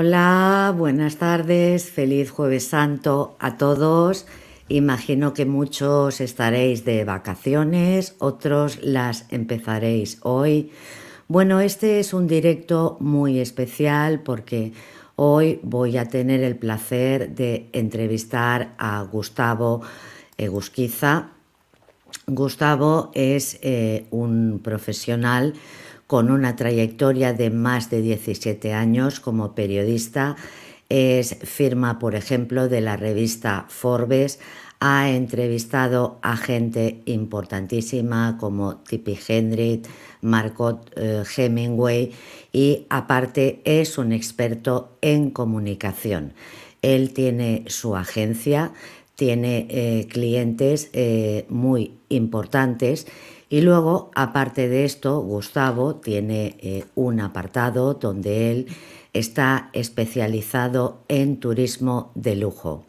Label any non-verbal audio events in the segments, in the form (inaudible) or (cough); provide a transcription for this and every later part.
Hola, buenas tardes, feliz jueves santo a todos. Imagino que muchos estaréis de vacaciones, otros las empezaréis hoy. Bueno, este es un directo muy especial porque hoy voy a tener el placer de entrevistar a Gustavo Egusquiza. Gustavo es eh, un profesional con una trayectoria de más de 17 años como periodista. Es firma, por ejemplo, de la revista Forbes. Ha entrevistado a gente importantísima como Tippi Hendrick, Marcot eh, Hemingway y aparte es un experto en comunicación. Él tiene su agencia, tiene eh, clientes eh, muy importantes y luego, aparte de esto, Gustavo tiene eh, un apartado donde él está especializado en turismo de lujo.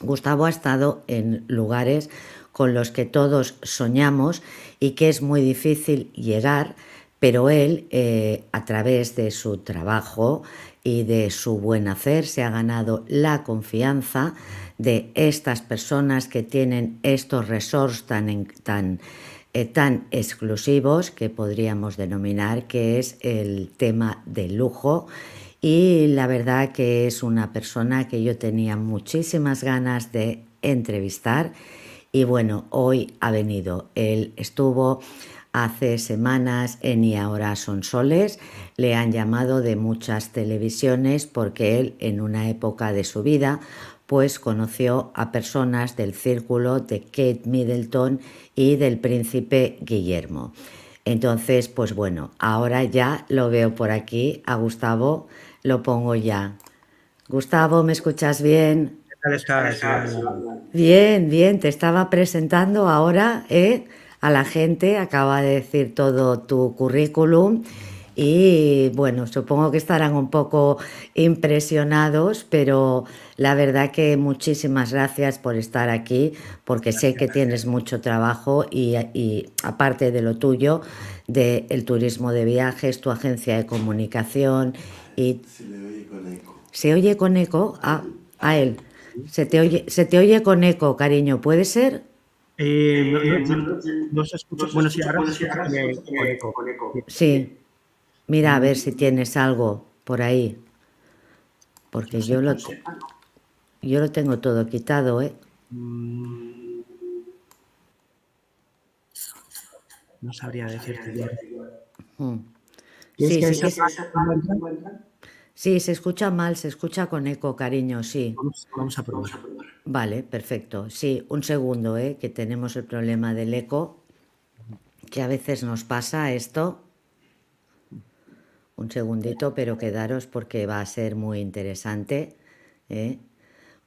Gustavo ha estado en lugares con los que todos soñamos y que es muy difícil llegar, pero él, eh, a través de su trabajo y de su buen hacer, se ha ganado la confianza de estas personas que tienen estos resorts tan, tan eh, tan exclusivos que podríamos denominar, que es el tema de lujo. Y la verdad que es una persona que yo tenía muchísimas ganas de entrevistar. Y bueno, hoy ha venido. Él estuvo hace semanas en Y ahora son soles. Le han llamado de muchas televisiones porque él en una época de su vida pues conoció a personas del círculo de Kate Middleton y del príncipe Guillermo. Entonces, pues bueno, ahora ya lo veo por aquí, a Gustavo lo pongo ya. Gustavo, ¿me escuchas bien? Bien, bien, te estaba presentando ahora ¿eh? a la gente, acaba de decir todo tu currículum y bueno, supongo que estarán un poco impresionados, pero la verdad que muchísimas gracias por estar aquí, porque sé que tienes mucho trabajo y, aparte de lo tuyo, del turismo de viajes, tu agencia de comunicación y... Se oye con eco. ¿Se oye con eco? Ah, a, él. Se te, oye, se te oye con eco, cariño, ¿puede ser? no, Bueno, Con eco. Sí. Mira a ver si tienes algo por ahí. Porque pues yo lo, yo lo tengo todo quitado, ¿eh? Mm. No sabría decirte yo. Sí, se... escucha mal, se escucha con eco, cariño, sí. Vamos, vamos, a probar. Vale, perfecto. Sí, un segundo, ¿eh? que tenemos el problema del eco, que a veces nos pasa esto un segundito, pero quedaros porque va a ser muy interesante. ¿eh?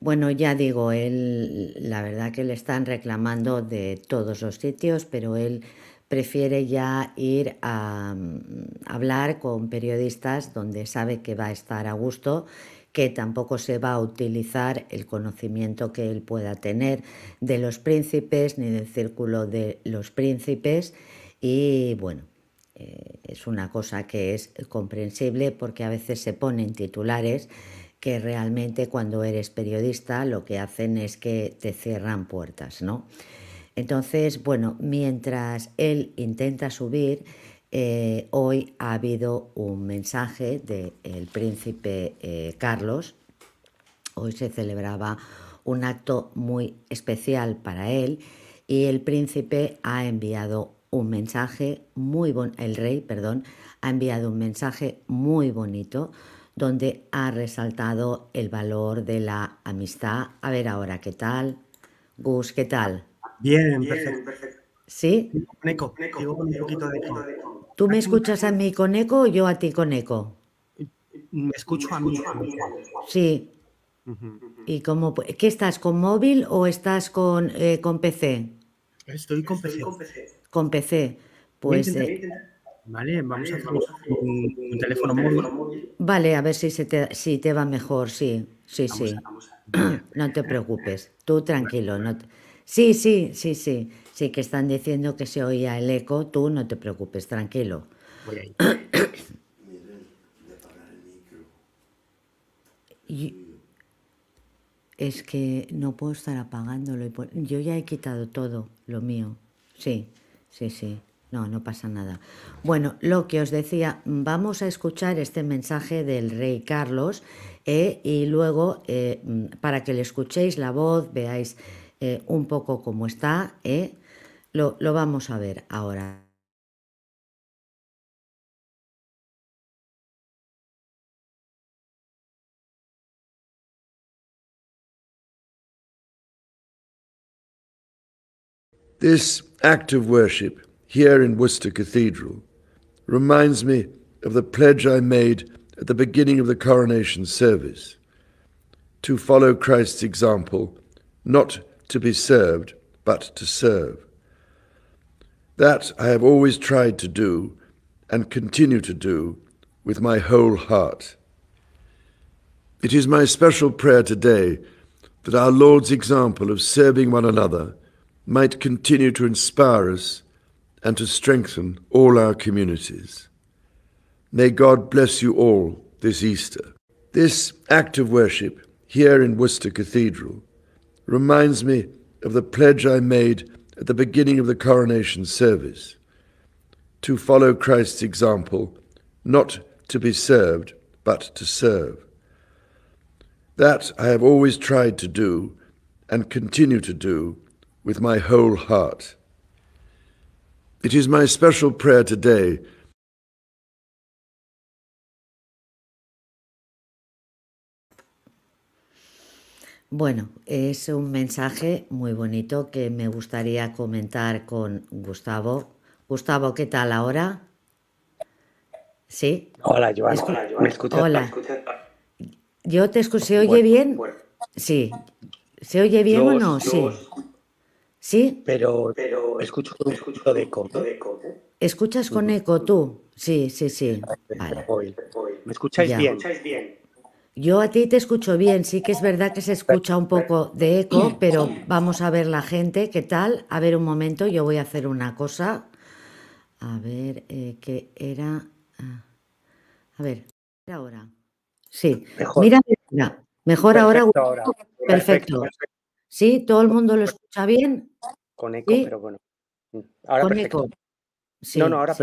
Bueno, ya digo, él, la verdad que le están reclamando de todos los sitios, pero él prefiere ya ir a mm, hablar con periodistas donde sabe que va a estar a gusto que tampoco se va a utilizar el conocimiento que él pueda tener de los príncipes ni del círculo de los príncipes y bueno, eh, es una cosa que es comprensible porque a veces se ponen titulares que realmente cuando eres periodista lo que hacen es que te cierran puertas, ¿no? Entonces, bueno, mientras él intenta subir, eh, hoy ha habido un mensaje del príncipe eh, Carlos. Hoy se celebraba un acto muy especial para él y el príncipe ha enviado un mensaje muy bon el rey, perdón, ha enviado un mensaje muy bonito donde ha resaltado el valor de la amistad. A ver ahora, ¿qué tal? Gus, ¿qué tal? Bien, perfecto. ¿Sí? Con eco, poquito de ¿Tú me escuchas a mí con eco o yo a ti con eco? Me escucho a mí. Sí. ¿Y cómo? ¿Qué estás con móvil o estás con, eh, con PC. Estoy con PC con PC. Pues. Eh, vale, vamos a hacer un, teléfono móvil. Vale, a ver si, se te, si te va mejor, sí, sí, sí. (clears throat) no te preocupes, tú tranquilo. No Sí, sí, sí, sí, sí, que están diciendo que se oía el eco, tú no te preocupes, tranquilo. Voy a ir. (clears throat) Es que no puedo estar apagándolo. Yo ya he quitado todo lo mío. Sí. Sí, sí. No, no pasa nada. Bueno, lo que os decía, vamos a escuchar este mensaje del rey Carlos eh, y luego eh, para que le escuchéis la voz, veáis eh, un poco cómo está, lo vamos a ver ahora. This act of worship here in Worcester Cathedral reminds me of the pledge I made at the beginning of the coronation service to follow Christ's example, not to be served, but to serve. That I have always tried to do and continue to do with my whole heart. It is my special prayer today that our Lord's example of serving one another might continue to inspire us and to strengthen all our communities. May God bless you all this Easter. This act of worship here in Worcester Cathedral reminds me of the pledge I made at the beginning of the coronation service to follow Christ's example, not to be served, but to serve. That I have always tried to do and continue to do Bueno, es un mensaje muy bonito que me gustaría comentar con Gustavo. Gustavo, ¿qué tal ahora? ¿Sí? Hola, Joan. Yo te escucho. ¿Se oye bien? Sí. ¿Se oye bien o no? sí. Sí. Pero, escucho de eco. Escuchas con eco tú. Sí, sí, sí. ¿Me escucháis bien? Yo a ti te escucho bien, sí que es verdad que se escucha un poco de eco, pero vamos a ver la gente, ¿qué tal? A ver un momento, yo voy a hacer una cosa. A ver, eh, ¿qué era? Ah, a ver, ahora. Sí, mira, mira. Mejor ahora. perfecto. ¿Sí? ¿Todo el mundo lo escucha bien? Con eco, pero bueno. Mm, ahora Con perfecto. Eco. no, no, ahora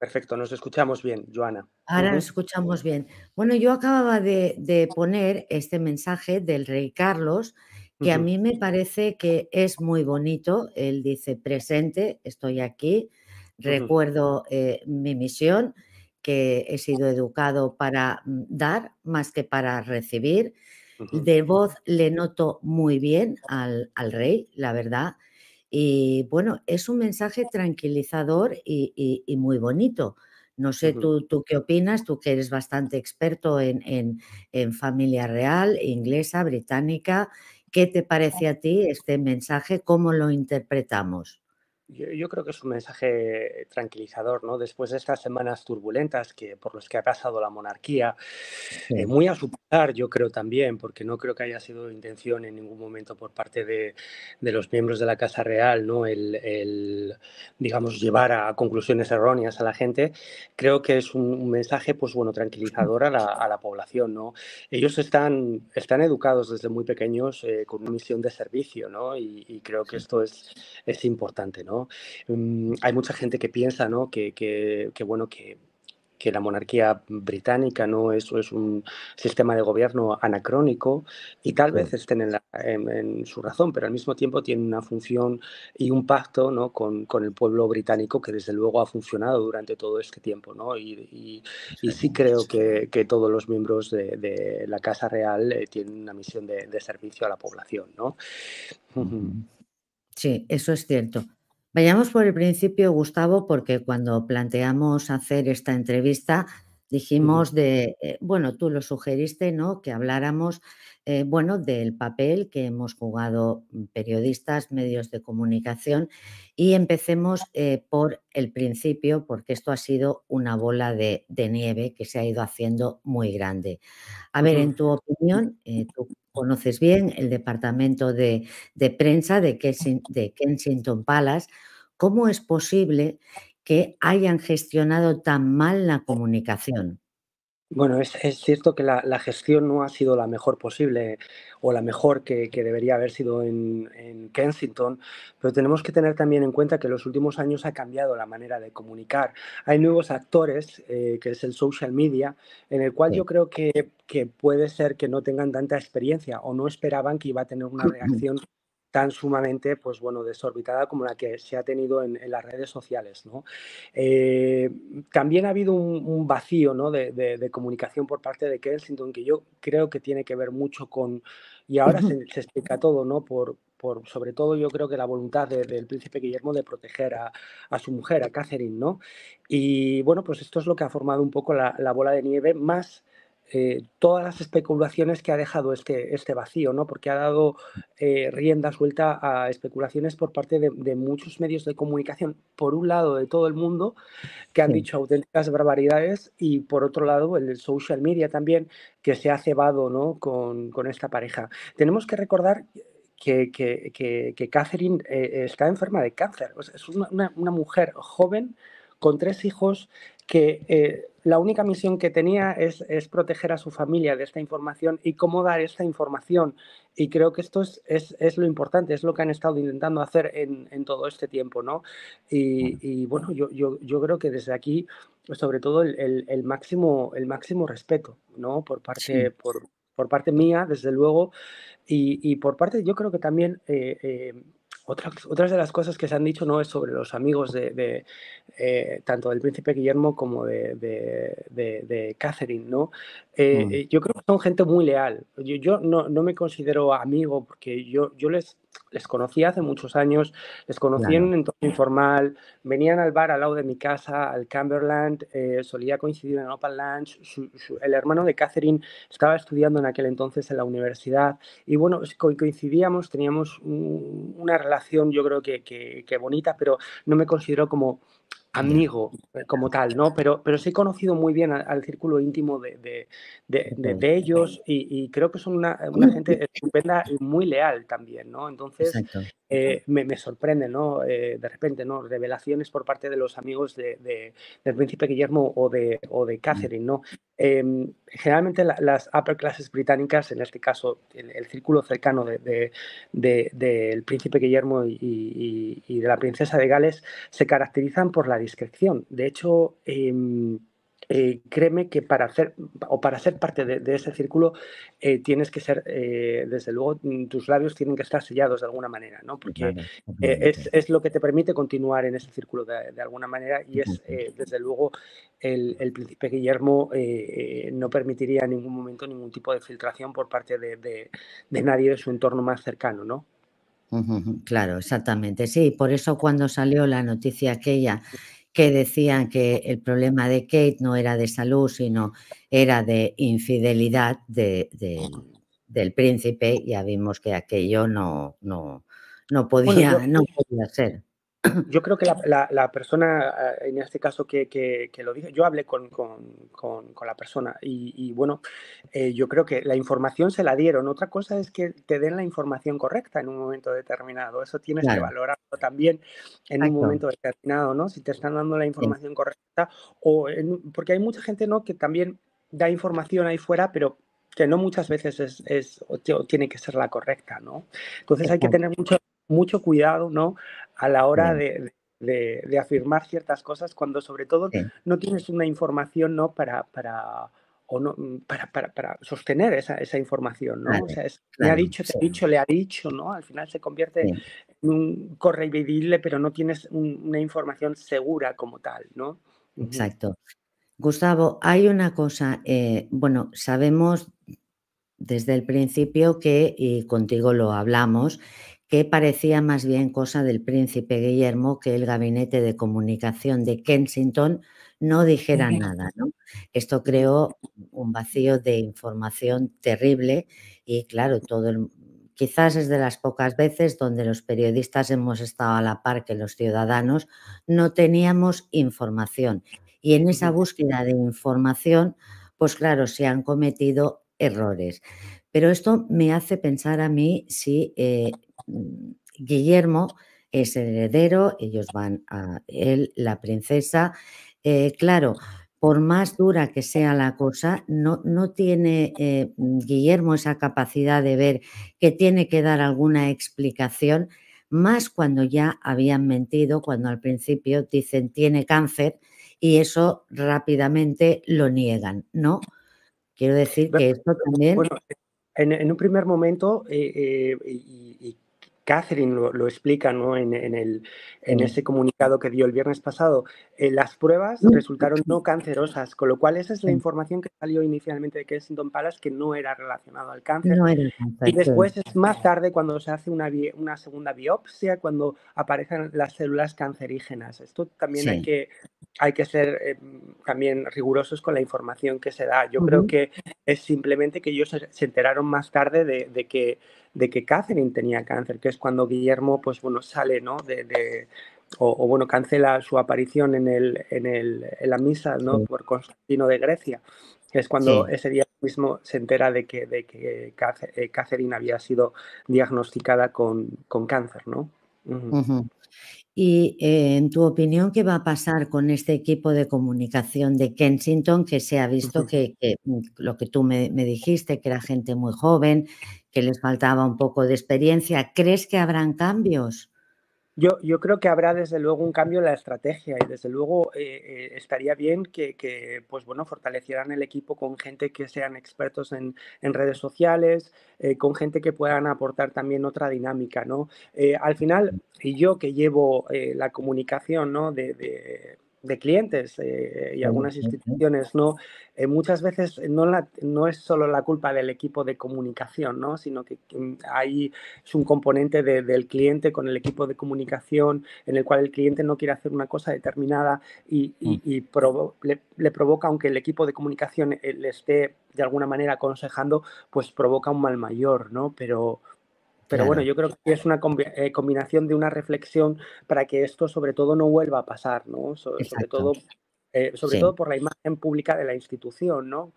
perfecto, nos escuchamos bien, Joana. Ahora nos escuchamos bien. Bueno, yo acababa de, poner este mensaje del rey Carlos, que a mí me parece que es muy bonito. Él dice, presente, estoy aquí, recuerdo eh, mi misión, que he sido educado para mm, dar más que para recibir de voz le noto muy bien al, rey, la verdad. Y bueno, es un mensaje tranquilizador y, muy bonito. No sé tú, qué opinas, tú que eres bastante experto en, en familia real, inglesa, británica. ¿Qué te parece a ti este mensaje? ¿Cómo lo interpretamos? Yo, creo que es un mensaje tranquilizador, ¿no? Después de estas semanas turbulentas que, por las que ha pasado la monarquía, eh, muy a su par, yo creo también, porque no creo que haya sido intención en ningún momento por parte de, de los miembros de la Casa Real, ¿no? El, digamos, llevar a, conclusiones erróneas a la gente. Creo que es un, mensaje, pues bueno, tranquilizador a la, población, ¿no? Ellos están, están educados desde muy pequeños eh, con una misión de servicio, ¿no? Y, y creo que esto es, es importante, ¿no? Mm, hay mucha gente que piensa, ¿no? Que, bueno, que la monarquía británica no eso es un sistema de gobierno anacrónico y tal vez estén en, su razón, pero al mismo tiempo tiene una función y un pacto con, el pueblo británico que desde luego ha funcionado durante todo este tiempo. Y, sí. creo que, todos los miembros de, la Casa Real eh, tienen una misión de, de, servicio a la población. ¿no? (laughs) Sí, eso es cierto. Vayamos por el principio, Gustavo, porque cuando planteamos hacer esta entrevista Dijimos de, eh, bueno, tú lo sugeriste, ¿no? Que habláramos, eh, bueno, del papel que hemos jugado mm, periodistas, medios de comunicación y empecemos eh, por el principio, porque esto ha sido una bola de, nieve que se ha ido haciendo muy grande. A ver, en tu opinión, tú conoces bien el departamento de, de prensa de Kensington Palace, ¿cómo es posible que hayan gestionado tan mal la comunicación? Bueno, es, cierto que la, gestión no ha sido la mejor posible o la mejor que, debería haber sido en, Kensington, pero tenemos que tener también en cuenta que en los últimos años ha cambiado la manera de comunicar. Hay nuevos actores, eh, que es el social media, en el cual yo creo que puede ser que no tengan tanta experiencia o no esperaban que iba a tener una (clears throat) reacción tan sumamente, pues bueno, desorbitada como la que se ha tenido en, las redes sociales, ¿no? Eh, también ha habido un, vacío, ¿no? de, comunicación por parte de Kensington que yo creo que tiene que ver mucho con, y ahora se, explica todo, ¿no? Por, por, sobre todo yo creo que la voluntad del príncipe Guillermo de proteger a, su mujer, a Catherine, ¿no? Y bueno, pues esto es lo que ha formado un poco la bola de nieve, más eh, todas las especulaciones que ha dejado este, este vacío, ¿no? porque ha dado eh, rienda suelta a especulaciones por parte de, muchos medios de comunicación, por un lado de todo el mundo, que han dicho auténticas barbaridades, y por otro lado el social media también, que se ha cebado con, esta pareja. Tenemos que recordar que, que, Catherine eh, está enferma de cáncer, es una mujer joven con tres hijos que eh, la única misión que tenía es, proteger a su familia de esta información y cómo dar esta información. Y creo que esto es, es, lo importante, es lo que han estado intentando hacer en, todo este tiempo, ¿no? Y, bueno, yo, yo, yo, creo que desde aquí, sobre todo, el, máximo, el máximo respeto, ¿no? Por parte, por, parte mía, desde luego, y, por parte, yo creo que también... Eh, eh, otras de las cosas que se han dicho no es sobre los amigos de, eh, tanto del príncipe Guillermo como de, Catherine, ¿no? Eh, mm. eh, yo creo que son gente muy leal. Yo, no, me considero amigo porque yo, yo les les conocí hace muchos años, les conocí en un entorno informal, venían al bar al lado de mi casa, al Cumberland, eh, solía coincidir en Open Lunch, el hermano de Catherine estaba estudiando en aquel entonces en la universidad y bueno, coincidíamos, teníamos una relación yo creo que, que bonita, pero no me considero como amigo eh, como tal, ¿no? Pero, pero sí he conocido muy bien al, círculo íntimo de, de, de, ellos y, creo que son una, gente estupenda y muy leal también, ¿no? Entonces eh, me, sorprende, ¿no? Eh, de repente, ¿no? Revelaciones por parte de los amigos del príncipe Guillermo o de, o de Catherine, ¿no? Em, generalmente las upper classes británicas, en este caso el, círculo cercano del príncipe Guillermo y, de la princesa de Gales, se caracterizan por la discreción. De hecho, em, eh, créeme que para hacer o para ser parte de, ese círculo eh, tienes que ser, eh, desde luego, mm, tus labios tienen que estar sellados de alguna manera, ¿no? Porque es, lo que te permite continuar en ese círculo de, alguna manera y es, desde luego, el, el príncipe Guillermo no permitiría en ningún momento ningún tipo de filtración por parte de, de nadie de su entorno más cercano, ¿no? Claro, exactamente. Sí, por eso cuando salió la noticia aquella que decían que el problema de Kate no era de salud, sino era de infidelidad de, del príncipe. Ya vimos que aquello no, no, no podía, no podía ser. Yo creo que la, la, persona, eh, en este caso que, lo dije, yo hablé con, la persona y, bueno, eh, yo creo que la información se la dieron. Otra cosa es que te den la información correcta en un momento determinado. Eso tienes que valorarlo también en un momento determinado, ¿no? Si te están dando la información correcta o porque hay mucha gente, ¿no? Que también da información ahí fuera, pero que no muchas veces es, tiene que ser la correcta, ¿no? Entonces hay que tener mucho mucho cuidado, ¿no? A la hora de, afirmar ciertas cosas cuando sobre todo no tienes una información, ¿no? Para, para, o no, mm, para, sostener esa, esa, información, ¿no? ha dicho, te ha dicho, le ha dicho, ¿no? Al final se convierte en un correvidible pero no tienes una información segura como tal, ¿no? Exacto. Gustavo, hay una cosa, eh, bueno, sabemos desde el principio que, y contigo lo hablamos, que parecía más bien cosa del príncipe Guillermo que el gabinete de comunicación de Kensington no dijera nada. Esto creó un vacío de información terrible y claro, todo quizás es de las pocas veces donde los periodistas hemos estado a la par que los ciudadanos, no teníamos información. Y en esa búsqueda de información, pues claro, se han cometido errores. Pero esto me hace pensar a mí si eh, Mm, Guillermo es el heredero, ellos van a él, la princesa. Eh, claro, por más dura que sea la cosa, no, no tiene eh, Guillermo esa capacidad de ver que tiene que dar alguna explicación, más cuando ya habían mentido, cuando al principio dicen tiene cáncer y eso rápidamente lo niegan, ¿no? Quiero decir que esto también... Bueno, en, un primer momento, eh, y Catherine lo, explica ¿no? en, el, en ese comunicado que dio el viernes pasado, eh, las pruebas mm. resultaron no cancerosas, con lo cual esa es la información que salió inicialmente de Kensington Palace que no era relacionado al cáncer. y después es más tarde cuando se hace una, una segunda biopsia, cuando aparecen las células cancerígenas. Esto también hay que hay que ser eh, también rigurosos con la información que se da. Yo creo que es simplemente que ellos se, enteraron más tarde de, que, de que Catherine tenía cáncer, que es cuando Guillermo, pues bueno, sale, ¿no? De, o, bueno, cancela su aparición en, el, en, el, en la misa, ¿no? Por Constantino de Grecia, es cuando ese día mismo se entera de que, de que eh, Catherine había sido diagnosticada con, cáncer, ¿no? Y eh, en tu opinión, ¿qué va a pasar con este equipo de comunicación de Kensington que se ha visto que, mm, lo que tú me, dijiste, que era gente muy joven, que les faltaba un poco de experiencia? ¿Crees que habrán cambios? Yo, yo, creo que habrá desde luego un cambio en la estrategia y desde luego eh, eh, estaría bien que, pues bueno, fortalecieran el equipo con gente que sean expertos en, redes sociales, eh, con gente que puedan aportar también otra dinámica, ¿no? al final, y yo que llevo la comunicación, de, de clientes eh, y algunas instituciones, ¿no? Eh, muchas veces no, la, no es solo la culpa del equipo de comunicación, ¿no? Sino que mm, hay es un componente del cliente con el equipo de comunicación en el cual el cliente no quiere hacer una cosa determinada y, mm. le, le, provoca, aunque el equipo de comunicación eh, le esté de alguna manera aconsejando, pues provoca un mal mayor, ¿no? Pero pero bueno, yo creo que es una eh, combinación de una reflexión para que esto sobre todo no vuelva a pasar, ¿no? sobre todo, eh, sobre todo por la imagen pública de la institución, ¿no?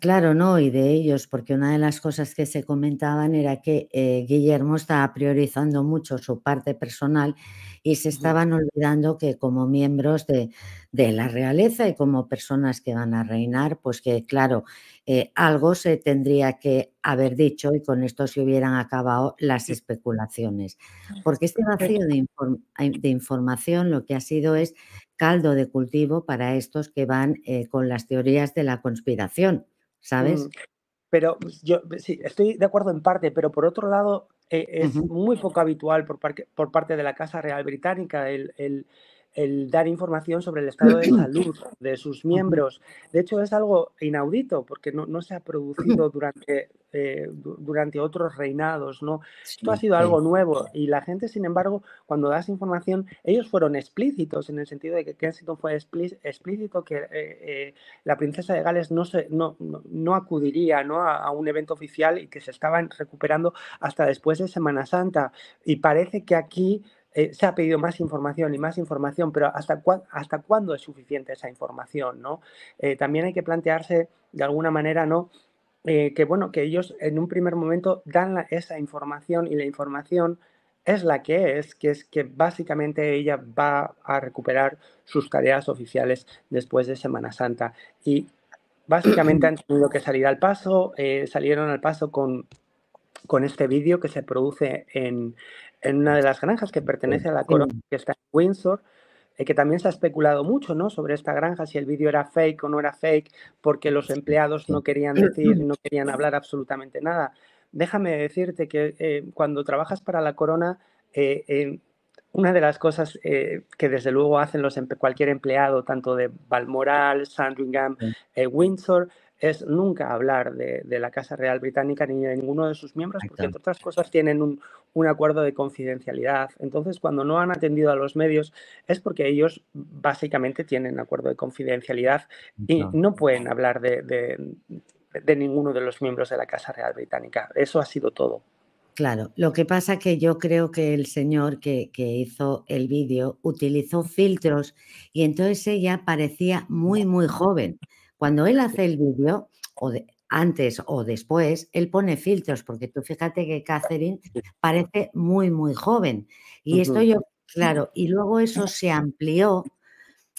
Claro, no, y de ellos, porque una de las cosas que se comentaban era que eh, Guillermo estaba priorizando mucho su parte personal y se estaban olvidando que como miembros de, la realeza y como personas que van a reinar, pues que claro, eh, algo se tendría que haber dicho y con esto se hubieran acabado las especulaciones. Porque este vacío de, de información lo que ha sido es caldo de cultivo para estos que van eh, con las teorías de la conspiración ¿sabes? Mm, pero pues, yo pues, sí, estoy de acuerdo en parte, pero por otro lado, eh, es muy poco habitual por, por, parte de la Casa Real Británica el el dar información sobre el estado de salud de sus miembros. De hecho, es algo inaudito porque no, no se ha producido durante, eh, durante otros reinados. ¿no? Esto ha sido algo nuevo y la gente, sin embargo, cuando das información, ellos fueron explícitos en el sentido de que Kensington fue explícito que eh, eh, la princesa de Gales no, se, no, no acudiría ¿no? A, a, un evento oficial y que se estaban recuperando hasta después de Semana Santa. Y parece que aquí eh, se ha pedido más información y más información, pero ¿hasta, hasta cuándo es suficiente esa información? ¿no? Eh, también hay que plantearse de alguna manera, ¿no? Eh, que bueno, que ellos en un primer momento dan esa información y la información es la que es, que es que básicamente ella va a recuperar sus tareas oficiales después de Semana Santa. Y básicamente han tenido que salir al paso, salieron al paso con, con este vídeo que se produce en, en una de las granjas que pertenece a la corona que está en Windsor, eh, que también se ha especulado mucho ¿no? sobre esta granja, si el vídeo era fake o no era fake, porque los empleados no querían (clears throat) decir, no querían hablar absolutamente nada. Déjame decirte que eh, cuando trabajas para la corona, eh, una de las cosas que desde luego hacen los cualquier empleado, tanto de Balmoral, Sandringham, Windsor, es nunca hablar de, la Casa Real Británica ni de ninguno de sus miembros, porque entre otras cosas tienen un, acuerdo de confidencialidad. Entonces, cuando no han atendido a los medios es porque ellos básicamente tienen acuerdo de confidencialidad y no, pueden hablar de, ninguno de los miembros de la Casa Real Británica. Eso ha sido todo. Claro, lo que pasa que yo creo que el señor que, que hizo el vídeo utilizó filtros y entonces ella parecía muy, muy joven. Cuando él hace el vídeo, o antes o después, él pone filtros, porque tú fíjate que Catherine parece muy, muy joven. Y esto yo, claro, y luego eso se amplió.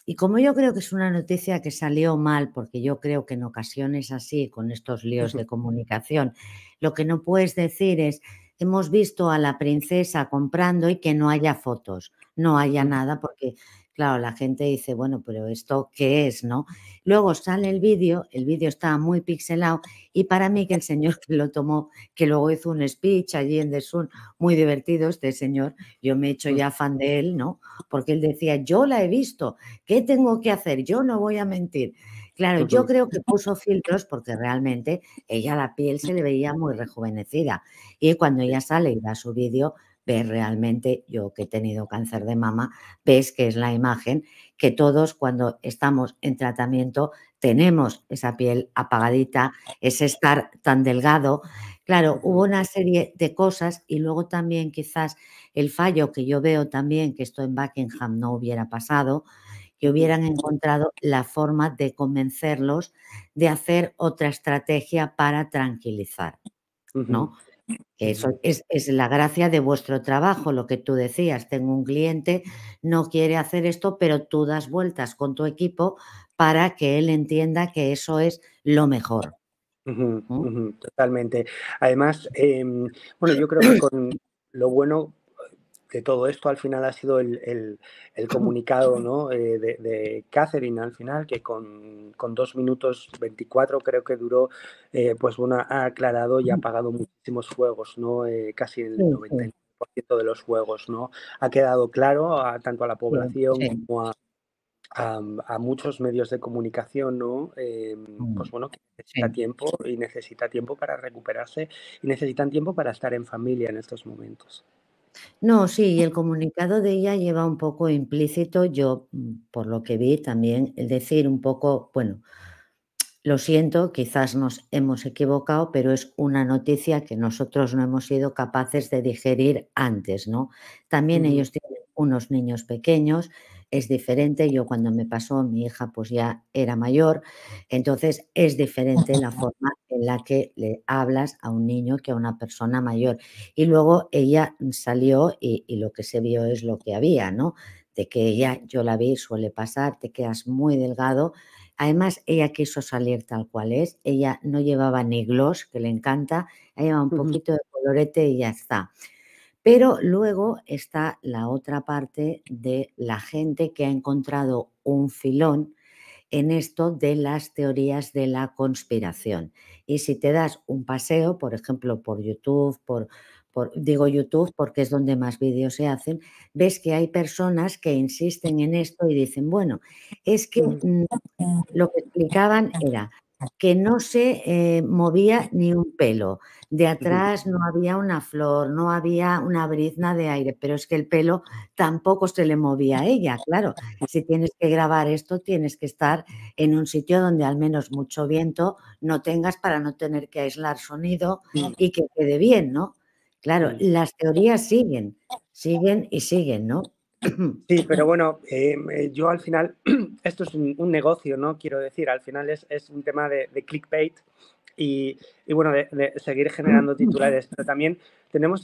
Y como yo creo que es una noticia que salió mal, porque yo creo que en ocasiones así, con estos líos de comunicación, lo que no puedes decir es, hemos visto a la princesa comprando y que no haya fotos, no haya nada, porque Claro, la gente dice, bueno, pero esto qué es, ¿no? Luego sale el vídeo, el vídeo está muy pixelado y para mí que el señor (laughs) que lo tomó, que luego hizo un speech allí en Sun, muy divertido este señor, yo me he hecho ya fan de él, ¿no? Porque él decía, yo la he visto, ¿qué tengo que hacer? Yo no voy a mentir. Claro, yo creo que puso filtros porque realmente ella la piel se le veía muy rejuvenecida. Y cuando ella sale y da su vídeo, ves realmente, yo que he tenido cáncer de mama, ves que es la imagen que todos cuando estamos en tratamiento tenemos esa piel apagadita, ese estar tan delgado. Claro, hubo una serie de cosas y luego también quizás el fallo que yo veo también, que esto en Buckingham no hubiera pasado, que hubieran encontrado la forma de convencerlos de hacer otra estrategia para tranquilizar, ¿no? Eso es, la gracia de vuestro trabajo, lo que tú decías. Tengo un cliente, no quiere hacer esto, pero tú das vueltas con tu equipo para que él entienda que eso es lo mejor. ¿Mm? totalmente. Además, em, bueno, yo creo que con lo bueno que todo esto al final ha sido el, (laughs) comunicado eh, de, Catherine al final, que con, dos minutos 24 creo que duró, eh, pues bueno, ha aclarado y ha apagado muchísimos juegos ¿no? Eh, casi el 90% de los juegos ¿no? Ha quedado claro tanto a la población como a, muchos medios de comunicación, ¿no? Mm. pues bueno, que necesita tiempo y necesita tiempo para recuperarse y necesitan tiempo para estar en familia en estos momentos. No, sí, el comunicado de ella lleva un poco implícito, yo mm, por lo que vi también, el decir un poco, bueno, lo siento, quizás nos hemos equivocado, pero es una noticia que nosotros no hemos sido capaces de digerir antes, ¿no? También ellos tienen unos niños pequeños, es diferente. Yo cuando me pasó, mi hija pues ya era mayor, entonces es diferente la (laughs) forma en la que le hablas a un niño que a una persona mayor. Y luego ella salió y, lo que se vio es lo que había, ¿no? De que ella, yo la vi, suele pasar, te quedas muy delgado. Además, ella quiso salir tal cual es. Ella no llevaba ni gloss, que le encanta. Ella llevaba un poquito de colorete y ya está. Pero luego está la otra parte de la gente que ha encontrado un filón en esto de las teorías de la conspiración. Y si te das un paseo, por ejemplo, por YouTube, por, digo YouTube porque es donde más vídeos se hacen, ves que hay personas que insisten en esto y dicen, bueno, es que lo que explicaban (laughs) era, que no se eh, movía ni un pelo. De atrás no había una flor, no había una brizna de aire, pero es que el pelo tampoco se le movía a ella, claro. Si tienes que grabar esto, tienes que estar en un sitio donde al menos mucho viento no tengas para no tener que aislar sonido y que quede bien, ¿no? Claro, las teorías siguen, siguen y siguen, ¿no? Sí, pero bueno, eh, eh, yo al final, (clears throat) esto es un, negocio, ¿no? Quiero decir, al final es, un tema de clickbait y, bueno, de, seguir generando titulares. Pero también tenemos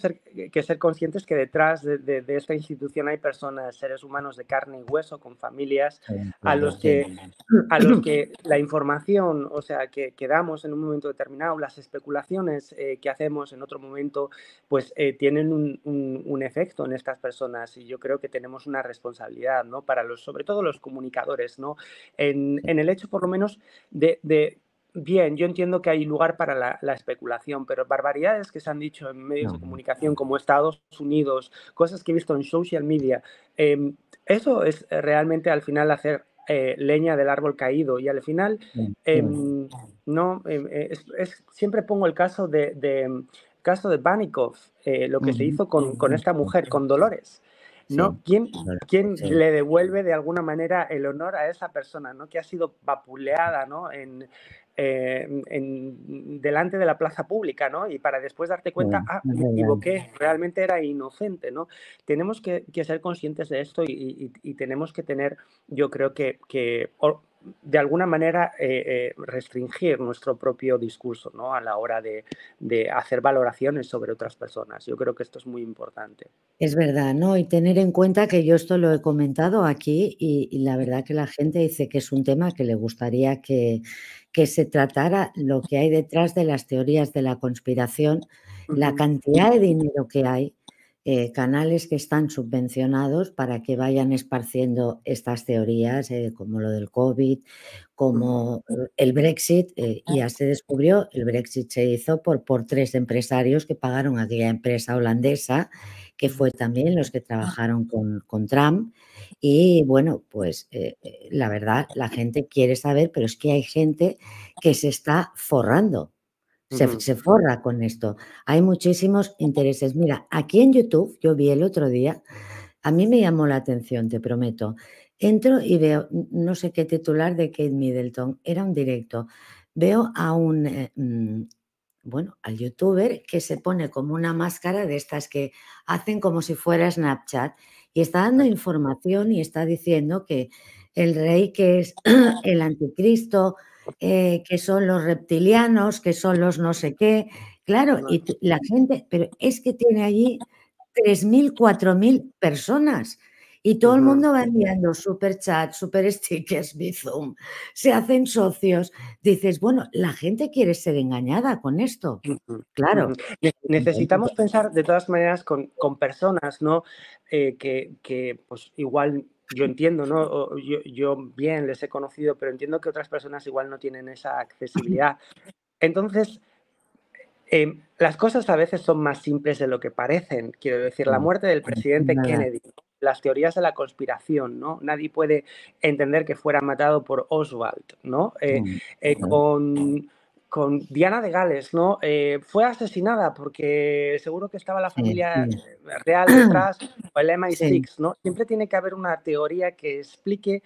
que ser conscientes que detrás de, esta institución hay personas, seres humanos de carne y hueso, con familias, a los que, a que la información, o sea, que, damos en un momento determinado, las especulaciones eh, que hacemos en otro momento, pues eh, tienen un, efecto en estas personas. Y yo creo que tenemos una responsabilidad, ¿no? Para los, sobre todo los comunicadores, ¿no? en el hecho, por lo menos, de bien, yo entiendo que hay lugar para la, especulación, pero barbaridades que se han dicho en medios de comunicación como Estados Unidos, cosas que he visto en social media, em, eso es eh, realmente al final hacer eh, leña del árbol caído y al final em, no em, eh, es, siempre pongo el caso de, de caso de Banikov, lo que se hizo con, esta mujer, con Dolores. ¿no? ¿Quién, quién le devuelve de alguna manera el honor a esa persona, ¿no? Que ha sido vapuleada, En, eh, en, delante de la plaza pública, ¿no? Y para después darte cuenta, ah, me equivoqué, realmente era inocente, ¿no? Tenemos que, ser conscientes de esto y, tenemos que tener, yo creo que, que de alguna manera eh, eh, restringir nuestro propio discurso ¿no? a la hora de, hacer valoraciones sobre otras personas. Yo creo que esto es muy importante. Es verdad, ¿no? Y tener en cuenta que yo esto lo he comentado aquí y, la verdad que la gente dice que es un tema que le gustaría que, se tratara lo que hay detrás de las teorías de la conspiración, la cantidad de dinero que hay eh, canales que están subvencionados para que vayan esparciendo estas teorías, eh, como lo del COVID, como el Brexit. Eh, ya se descubrió, el Brexit se hizo por, por tres empresarios que pagaron a aquella empresa holandesa, que fue también los que ah. trabajaron con Trump. Y bueno, pues la verdad, la gente quiere saber, pero es que hay gente que se está forrando se, forra con esto. Hay muchísimos intereses. Mira, aquí en YouTube, yo vi el otro día, a mí me llamó la atención, te prometo. Entro y veo, no sé qué titular de Kate Middleton, era un directo. Veo a un, eh, mm, bueno, al youtuber que se pone como una máscara de estas que hacen como si fuera Snapchat y está dando información y está diciendo que el rey que es (clears throat) el anticristo, eh, que son los reptilianos, que son los no sé qué. Claro, y la gente, pero es que tiene allí 3.000, 4.000 personas. Y todo el mundo va enviando super chat, super stickers, (laughs) zoom. se hacen socios. Dices, bueno, la gente quiere ser engañada con esto. Claro. Necesitamos pensar de todas maneras con, personas, ¿no? Eh, que, que pues igual yo entiendo, ¿no? Yo, bien les he conocido, pero entiendo que otras personas igual no tienen esa accesibilidad. Entonces, em, las cosas a veces son más simples de lo que parecen. Quiero decir, la mm, muerte del pues, presidente Kennedy, las teorías de la conspiración, ¿no? Nadie puede entender que fuera matado por Oswald, ¿no? Eh, mm, eh, con con Diana de Gales, ¿no? Eh, fue asesinada porque seguro que estaba la familia eh, real detrás o el MI6, ¿no? Siempre tiene que haber una teoría que explique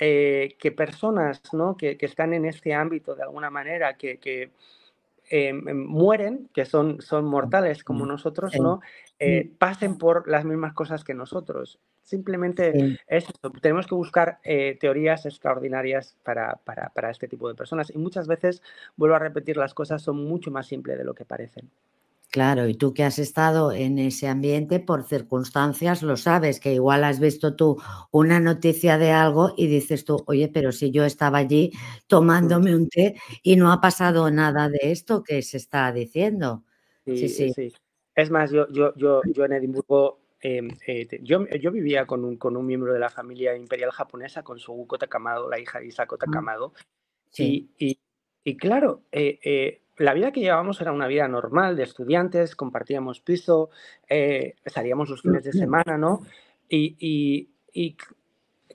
eh, que personas, ¿no? Que, están en este ámbito de alguna manera, que, em, em, mueren, que son, son mortales como nosotros, ¿no? pasen por las mismas cosas que nosotros. Simplemente Tenemos que buscar eh, teorías extraordinarias para, para, para, este tipo de personas. Y muchas veces, vuelvo a repetir, las cosas son mucho más simples de lo que parecen. Claro, y tú que has estado en ese ambiente por circunstancias, lo sabes, que igual has visto tú una noticia de algo y dices tú, oye, pero si yo estaba allí tomándome un té y no ha pasado nada de esto que se está diciendo. Sí, sí. Es más, yo, yo, yo, yo en Edimburgo Em, eh, yo, yo, vivía con un, con un miembro de la familia imperial japonesa, con su Takamado, la hija de Isako Takamado, sí. y, y, claro, eh, eh, la vida que llevábamos era una vida normal de estudiantes, compartíamos piso, salíamos los fines de semana, ¿no? Y, y,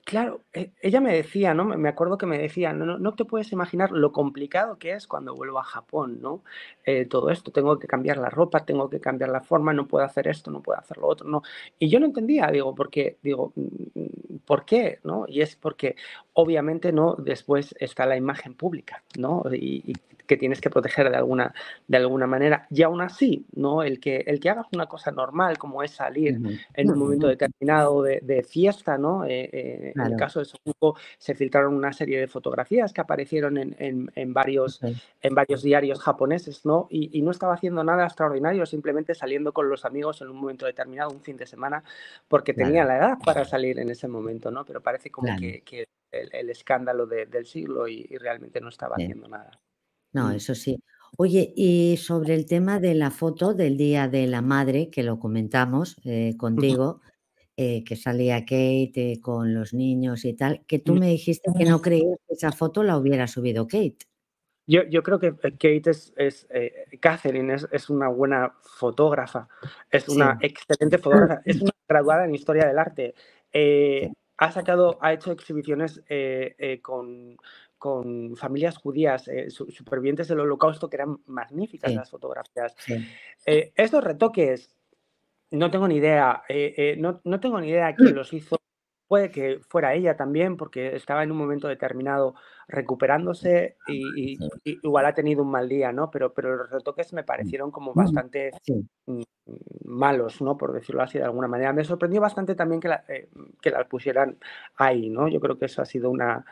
claro, eh, ella me decía, ¿no? Me acuerdo que me decía, no, no, no te puedes imaginar lo complicado que es cuando vuelvo a Japón, ¿no? Eh, todo esto, tengo que cambiar la ropa, tengo que cambiar la forma, no puedo hacer esto, no puedo hacer lo otro, ¿no? Y yo no entendía, digo, porque, digo, mm, ¿por qué? ¿No? Y es porque, obviamente, ¿no? Después está la imagen pública, ¿no? Y, que tienes que proteger de alguna, de alguna manera. Y aún así, ¿no? El que, el que hagas una cosa normal, como es salir en un momento determinado de, fiesta, ¿no? Eh, en el caso de Sobuco se filtraron una serie de fotografías que aparecieron en, varios, diarios japoneses, ¿no? Y, no estaba haciendo nada extraordinario, simplemente saliendo con los amigos en un momento determinado, un fin de semana, porque tenía la edad para salir en ese momento, ¿no? Pero parece como que, el, escándalo del siglo y, realmente no estaba haciendo nada. No, mm. eso sí. Oye, y sobre el tema de la foto del Día de la Madre, que lo comentamos eh, contigo, eh, que salía Kate con los niños y tal, que tú mm, me dijiste que no mm. creías que esa foto la hubiera subido Kate. Yo, creo que eh, Kate es, eh, es es, una buena fotógrafa, es una excelente fotógrafa, es una (laughs) graduada en historia del arte. Ha sacado, ha hecho exhibiciones con, familias judías, supervivientes del holocausto, que eran magníficas las fotografías. estos retoques no tengo ni idea, eh, eh, no, no, tengo ni idea quién mm. los hizo. Puede que fuera ella también, porque estaba en un momento determinado recuperándose y, igual ha tenido un mal día, ¿no? Pero, pero los retoques me mm. parecieron como bastante mm, malos, ¿no? Por decirlo así de alguna manera. Me sorprendió bastante también que, la, eh, que las pusieran ahí, ¿no? Yo creo que eso ha sido una,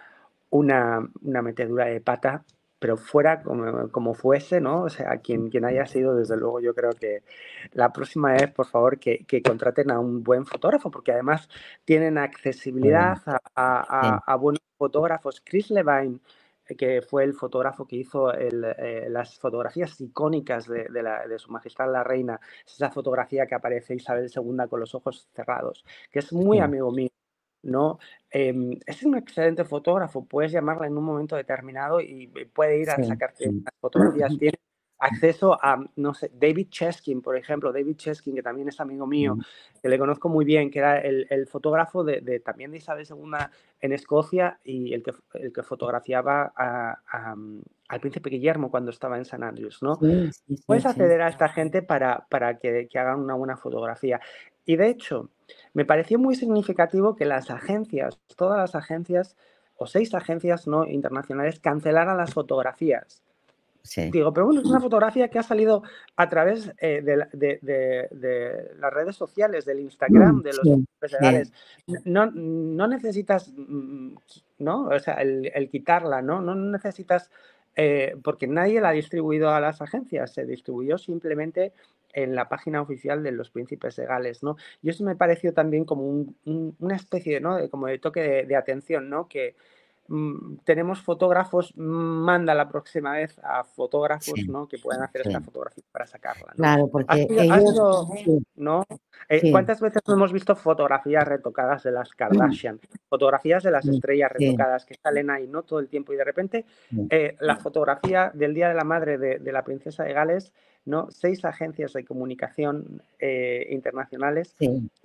una, una metedura de pata pero fuera como, fuese, ¿no? O sea, quien, quien haya sido, desde luego, yo creo que la próxima vez, por favor, que, contraten a un buen fotógrafo, porque además tienen accesibilidad a, buenos fotógrafos. Chris Levine, eh, que fue el fotógrafo que hizo eh, las fotografías icónicas de, la, de, Su Majestad la Reina, es esa fotografía que aparece Isabel II con los ojos cerrados, que es muy amigo mío ¿no? Em, es un excelente fotógrafo, puedes llamarla en un momento determinado y puede ir a sacarte fotografías. Tiene acceso a, no sé, David Cheskin, por ejemplo, David Cheskin, que también es amigo mío, que le conozco muy bien, que era el, fotógrafo de, también de Isabel II en Escocia y el que, el que fotografiaba mm, al príncipe Guillermo cuando estaba en San Andrews, ¿no? Puedes acceder a esta gente para, que, hagan una buena fotografía. Y de hecho, me pareció muy significativo que las agencias, todas las agencias, o seis agencias no internacionales, cancelaran las fotografías. Digo, pero bueno, es una fotografía que ha salido a través eh, de, las redes sociales, del Instagram, de los empresariales. No, necesitas, mm, ¿no? O sea, el, quitarla, ¿no? No necesitas, eh, porque nadie la ha distribuido a las agencias, se distribuyó simplemente en la página oficial de los príncipes de Gales, ¿no? Y eso me pareció también como una especie, ¿no? De, como de toque de, atención, ¿no? Que mm, tenemos fotógrafos, manda la próxima vez a fotógrafos, ¿no? Que puedan hacer esta fotografía para sacarla, ¿no? Claro, porque ¿Cuántas veces hemos visto fotografías retocadas de las Kardashian? Fotografías de las estrellas retocadas que salen ahí, ¿no? Todo el tiempo y de repente eh, la fotografía del Día de la Madre de la Princesa de Gales ¿no? Seis agencias de comunicación eh, internacionales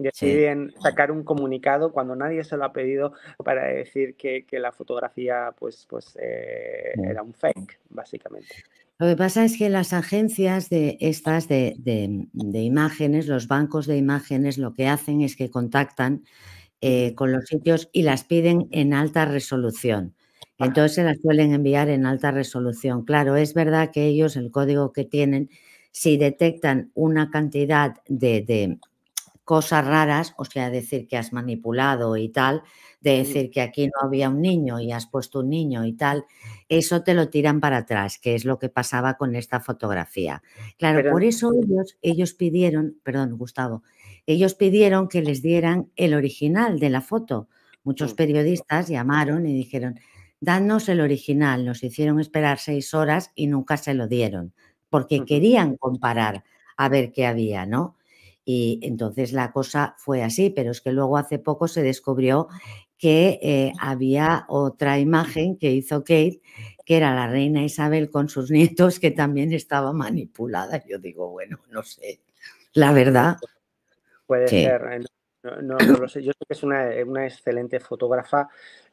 deciden sacar un comunicado cuando nadie se lo ha pedido para decir que, la fotografía pues, pues eh, era un fake, básicamente. Lo que pasa es que las agencias de estas de, imágenes, los bancos de imágenes, lo que hacen es que contactan eh, con los sitios y las piden en alta resolución. Entonces se las suelen enviar en alta resolución. Claro, es verdad que ellos el código que tienen si detectan una cantidad de, cosas raras, o sea, decir que has manipulado y tal, de decir que aquí no había un niño y has puesto un niño y tal, eso te lo tiran para atrás, que es lo que pasaba con esta fotografía. Claro, por eso ellos, ellos pidieron, perdón, Gustavo, ellos pidieron que les dieran el original de la foto. Muchos mm. periodistas llamaron y dijeron, danos el original, nos hicieron esperar seis horas y nunca se lo dieron porque querían comparar a ver qué había, ¿no? Y entonces la cosa fue así, pero es que luego hace poco se descubrió que eh, había otra imagen que hizo Kate, que era la reina Isabel con sus nietos, que también estaba manipulada. Yo digo, bueno, no sé, la verdad. Puede ser, eh, no, lo sé. Yo sé que es una eh, excelente fotógrafa,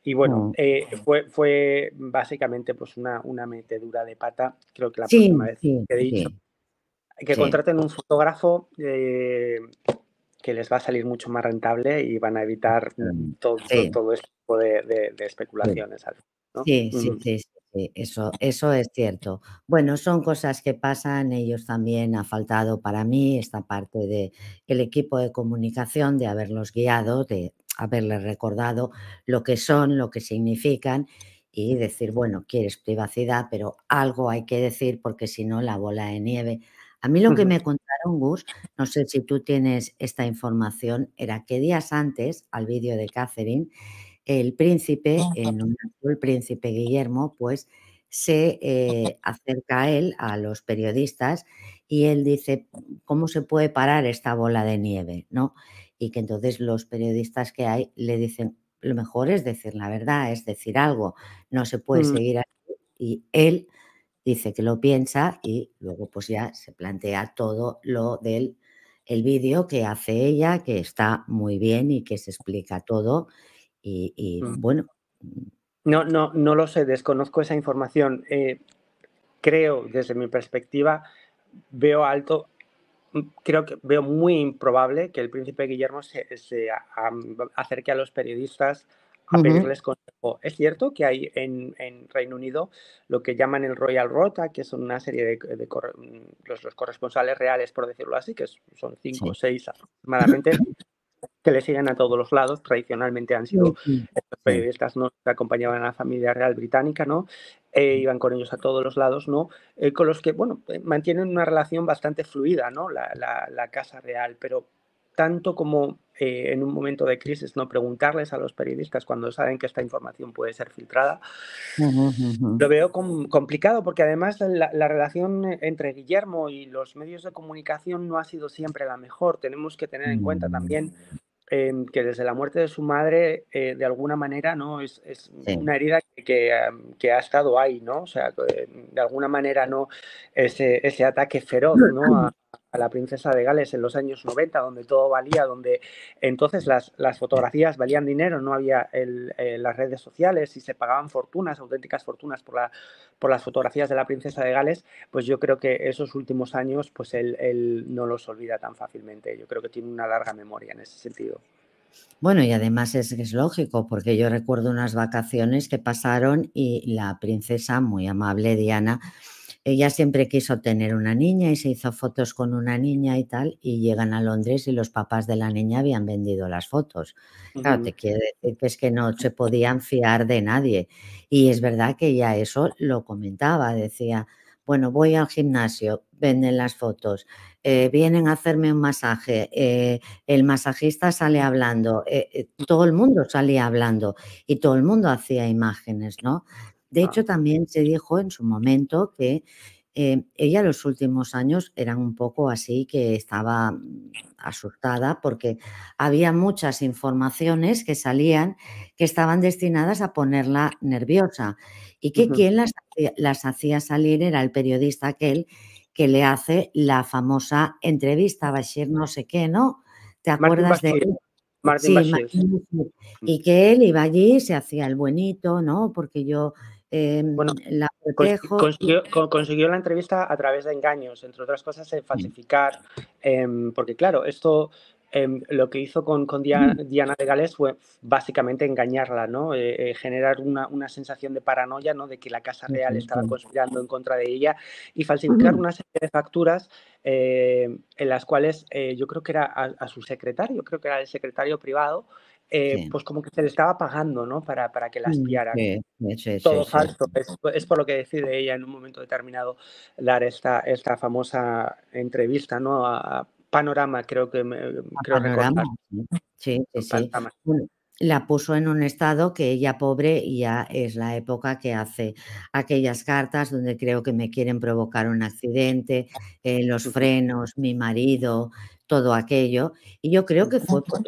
y bueno, mm. eh, fue, fue básicamente pues una, una metedura de pata, creo que la próxima vez que he dicho. que contraten un fotógrafo eh, que les va a salir mucho más rentable y van a evitar mm. todo, este tipo de, especulaciones. sí, sí, sí. eso, eso es cierto. Bueno, son cosas que pasan. Ellos también ha faltado para mí esta parte del el equipo de comunicación, de haberlos guiado, de haberles recordado lo que son, lo que significan y decir, bueno, quieres privacidad, pero algo hay que decir porque si no, la bola de nieve. A mí lo que me contaron, Gus, no sé si tú tienes esta información, era que días antes al vídeo de Catherine, el príncipe, el, príncipe Guillermo, pues se eh, acerca a él, a los periodistas, y él dice, ¿cómo se puede parar esta bola de nieve? ¿No? y que entonces los periodistas que hay le dicen, lo mejor es decir la verdad, es decir algo, no se puede mm. seguir así. Y él dice que lo piensa y luego pues ya se plantea todo lo del el vídeo que hace ella, que está muy bien y que se explica todo. Y, mm. bueno. No, no, no lo sé, desconozco esa información. Eh, creo, desde mi perspectiva, veo alto, creo que veo muy improbable que el príncipe Guillermo se, acerque a los periodistas a pedirles consejo. Es cierto que hay en, Reino Unido lo que llaman el Royal Rota, que son una serie de, mm, los, corresponsales reales, por decirlo así, que son cinco o seis aproximadamente, que le siguen a todos los lados. Tradicionalmente han sido periodistas ¿no? acompañaban a la familia real británica, ¿no? Eh, iban con ellos a todos los lados, ¿no? Eh, con los que, bueno, eh, mantienen una relación bastante fluida, ¿no? la Casa Real, pero tanto como eh, en un momento de crisis, no preguntarles a los periodistas cuando saben que esta información puede ser filtrada. Lo veo complicado porque además la, relación entre Guillermo y los medios de comunicación no ha sido siempre la mejor. Tenemos que tener en cuenta mm. también em, que desde la muerte de su madre, eh, de alguna manera, ¿no? Es, una herida em, que, ha estado ahí, ¿no? O sea, em, de, alguna manera, ¿no? Ese, ese ataque feroz, (clears throat) a la princesa de Gales en los años 90, donde todo valía, donde entonces las, las fotografías valían dinero, no había eh, las redes sociales y se pagaban fortunas, auténticas fortunas por, la, por las fotografías de la princesa de Gales, pues yo creo que esos últimos años pues él, no los olvida tan fácilmente. Yo creo que tiene una larga memoria en ese sentido. Bueno, y además es, es lógico, porque yo recuerdo unas vacaciones que pasaron y la princesa, muy amable Diana, ella siempre quiso tener una niña y se hizo fotos con una niña y tal, y llegan a Londres y los papás de la niña habían vendido las fotos. Claro, te quiere decir que es que no se podían fiar de nadie. Y es verdad que ella eso lo comentaba, decía, bueno, voy al gimnasio, venden las fotos, eh, vienen a hacerme un masaje, eh, el masajista sale hablando, eh, mm. todo el mundo salía hablando y todo el mundo hacía imágenes, ¿no? De hecho, también se dijo en su momento que eh, ella los últimos años eran un poco así que estaba mm, asustada porque había muchas informaciones que salían que estaban destinadas a ponerla nerviosa y que quien las, las hacía salir era el periodista aquel que le hace la famosa entrevista a Bashir no sé qué, ¿no? ¿Te acuerdas de él? Martín mm. y que él iba allí, se hacía el buenito, ¿no? Porque yo bueno, em, Consiguió, la entrevista a través de engaños, entre otras cosas, falsificar, em, porque claro, esto em, lo que hizo con, Diana, de Gales fue básicamente engañarla, ¿no? Eh, eh, generar una, sensación de paranoia, ¿no? De que la Casa Real estaba conspirando en contra de ella y falsificar una serie de facturas eh, en las cuales yo creo que era a, a, su secretario, creo que era el secretario privado, eh, pues como que se le estaba pagando, ¿no? Para, para que la espiara. Mm, Todo falso. Es, es, por lo que decide ella en un momento determinado dar esta, esta famosa entrevista, ¿no? A, Panorama, creo que me, creo Panorama. Recordar. Sí, sí, sí. la puso en un estado que ella pobre ya es la época que hace aquellas cartas donde creo que me quieren provocar un accidente, eh, los frenos, mi marido, todo aquello. Y yo creo que fue por,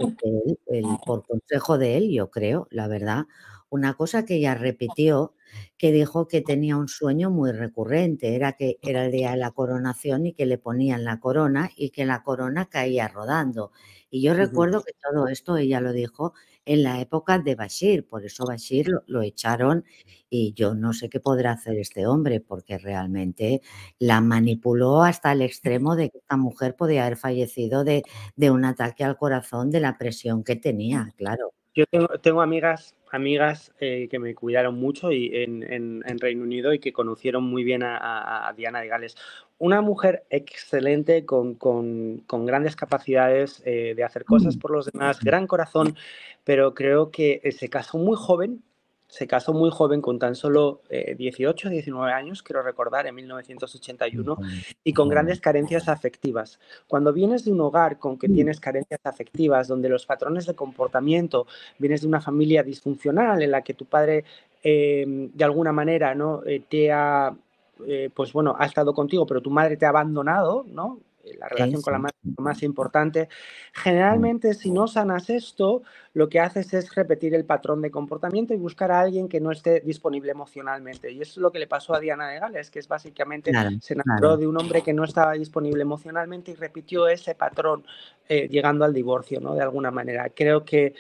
consejo de él, yo creo, la verdad. Una cosa que ella repitió, que dijo que tenía un sueño muy recurrente, era que era el día de la coronación y que le ponían la corona y que la corona caía rodando. Y yo recuerdo que todo esto ella lo dijo en la época de Bashir. Por eso Bashir lo, echaron y yo no sé qué podrá hacer este hombre porque realmente la manipuló hasta el extremo de que esta mujer podía haber fallecido de, un ataque al corazón de la presión que tenía, mm. claro. Yo tengo amigas amigas eh, que me cuidaron mucho y en, en, Reino Unido y que conocieron muy bien a, Diana de Gales. Una mujer excelente con, con, grandes capacidades eh, de hacer cosas mm. por los demás, gran corazón, pero creo que se casó muy joven se casó muy joven, con tan solo 18, eh, 19 años, quiero recordar, en 1981, y con grandes carencias afectivas. Cuando vienes de un hogar con que tienes carencias afectivas, donde los patrones de comportamiento, vienes de una familia disfuncional en la que tu padre, em, de alguna manera, ¿no? Eh, te ha... Eh, pues bueno, ha estado contigo, pero tu madre te ha abandonado, ¿no? Eh, la relación con la madre más importante. Generalmente, si no sanas esto, lo que haces es repetir el patrón de comportamiento y buscar a alguien que no esté disponible emocionalmente. Y eso es lo que le pasó a Diana de Gales, que es básicamente se enamoró de un hombre que no estaba disponible emocionalmente y repitió ese patrón eh, llegando al divorcio, ¿no? De alguna manera. Creo que...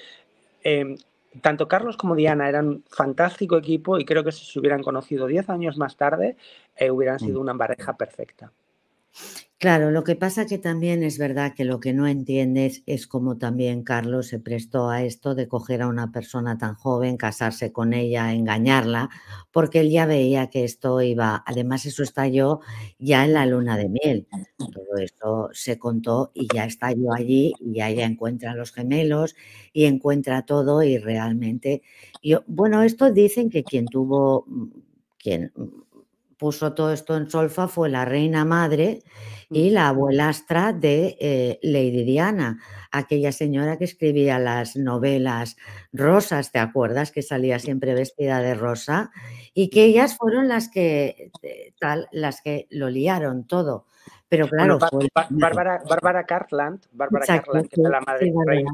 Em, tanto Carlos como Diana eran un fantástico equipo y creo que si se hubieran conocido 10 años más tarde, eh, hubieran sido mm. una pareja perfecta. Claro, lo que pasa que también es verdad que lo que no entiendes es cómo también Carlos se prestó a esto de coger a una persona tan joven, casarse con ella, engañarla, porque él ya veía que esto iba, además eso estalló ya en la luna de miel. Todo esto se contó y ya estalló allí y ya ella encuentra los gemelos y encuentra todo y realmente, yo, bueno, esto dicen que quien tuvo, mm, quien puso todo esto en solfa fue la reina madre y la abuelastra de eh, Lady Diana, aquella señora que escribía las novelas rosas, ¿te acuerdas? Que salía siempre vestida de rosa y que ellas fueron las que, eh, tal, las que lo liaron todo. Pero claro, Bárbara, Bárbara Cartland, Bárbara era la madre de Reina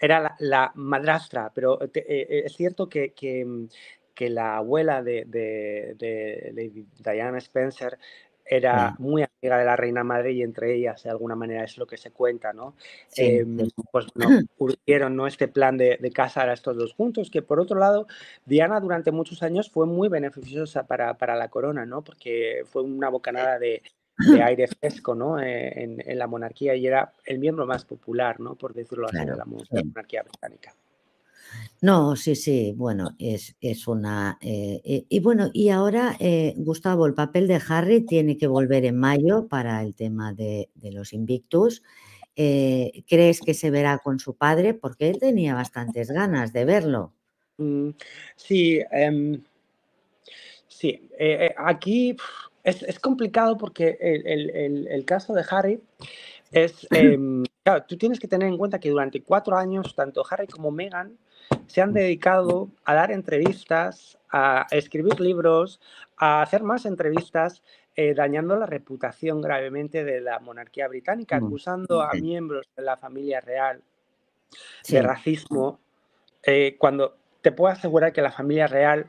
era la, madrastra, pero eh, es cierto que, mm, que la abuela de, de, Diana Spencer era ah. muy amiga de la reina madre y entre ellas, de alguna manera, es lo que se cuenta, ¿no? Em, pues (clears throat) ¿no? este plan de, de, casar a estos dos juntos, que por otro lado, Diana durante muchos años fue muy beneficiosa para, la corona, ¿no? Porque fue una bocanada de, aire fresco, ¿no? Eh, en, la monarquía y era el miembro más popular, ¿no? Por decirlo así, de la monarquía británica. No, sí, sí, bueno, es, una... Eh, eh, y bueno, y ahora, eh, Gustavo, el papel de Harry tiene que volver en mayo para el tema de, los invictus. ¿Crees que se verá con su padre? Porque él tenía bastantes ganas de verlo. Mm, sí, em, sí. aquí es, complicado porque el, caso de Harry es, (laughs) em, claro, tú tienes que tener en cuenta que durante cuatro años, tanto Harry como Meghan se han dedicado a dar entrevistas, a escribir libros, a hacer más entrevistas, eh, dañando la reputación gravemente de la monarquía británica, mm. acusando a miembros de la familia real de racismo, eh, cuando te puedo asegurar que la familia real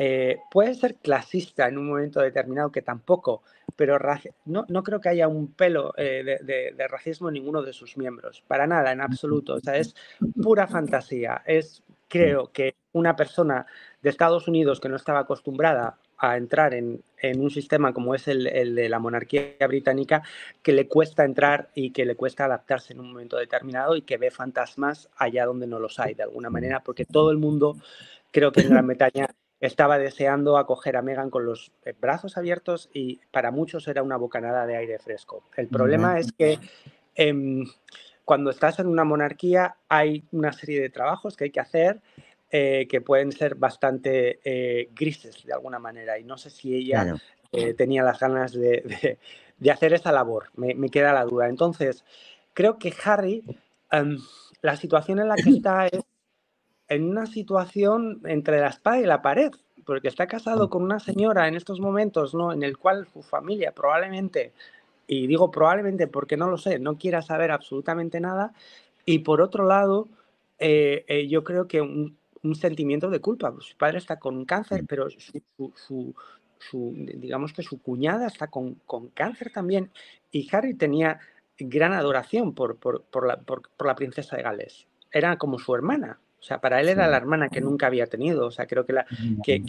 eh, puede ser clasista en un momento determinado, que tampoco, pero no, no, creo que haya un pelo eh, de, racismo en ninguno de sus miembros, para nada, en absoluto. O sea, es pura fantasía. Es, creo que una persona de Estados Unidos que no estaba acostumbrada a entrar en, un sistema como es el, el, de la monarquía británica, que le cuesta entrar y que le cuesta adaptarse en un momento determinado y que ve fantasmas allá donde no los hay, de alguna manera, porque todo el mundo, creo que en Gran (laughs) Bretaña estaba deseando acoger a Megan con los eh, brazos abiertos y para muchos era una bocanada de aire fresco. El problema es que em, cuando estás en una monarquía hay una serie de trabajos que hay que hacer eh, que pueden ser bastante eh, grises de alguna manera y no sé si ella tenía las ganas de, hacer esa labor, me, queda la duda. Entonces, creo que Harry, em, la situación en la que (clears throat) está es en una situación entre la espada y la pared, porque está casado mm. con una señora en estos momentos, ¿no? En el cual su familia probablemente, y digo probablemente porque no lo sé, no quiera saber absolutamente nada, y por otro lado, eh, eh, yo creo que un, sentimiento de culpa, pues, su padre está con cáncer, mm. pero su, digamos que su cuñada está con, cáncer también, y Harry tenía gran adoración por, por, la, por, la, princesa de Gales. Era como su hermana. O sea, para él era la hermana que nunca había tenido. O sea, creo que, la, que,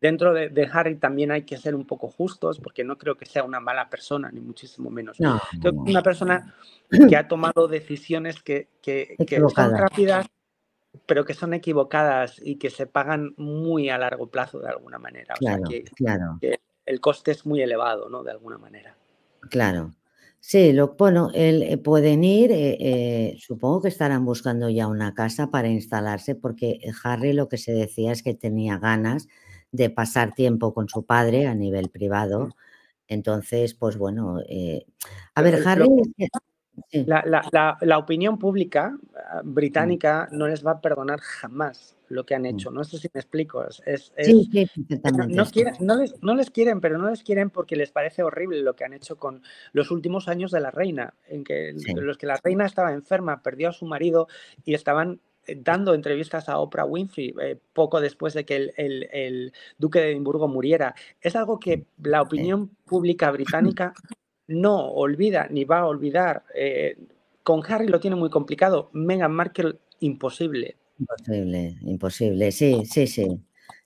dentro de, Harry también hay que ser un poco justos, porque no creo que sea una mala persona, ni muchísimo menos. No, una persona que ha tomado decisiones que, que, son rápidas, pero que son equivocadas y que se pagan muy a largo plazo de alguna manera. O claro, sea, que el coste es muy elevado, ¿no? De alguna manera. Claro. Sí, lo, bueno, él eh, pueden ir, eh, eh, supongo que estarán buscando ya una casa para instalarse porque Harry lo que se decía es que tenía ganas de pasar tiempo con su padre a nivel privado. Entonces, pues bueno, a ver, Harry... la, la, la, opinión pública ah, británica no les va a perdonar jamás lo que han mm. hecho. No sé si me explico. Es, no, les, quieren, pero no les quieren porque les parece horrible lo que han hecho con los últimos años de la reina, en que los que la reina estaba enferma, perdió a su marido y estaban eh, dando entrevistas a Oprah Winfrey eh, poco después de que el, duque de Edimburgo muriera. Es algo que la opinión pública británica no olvida ni va a olvidar. Eh, con Harry lo tiene muy complicado, Meghan Markle imposible. Imposible, imposible, sí, sí, sí.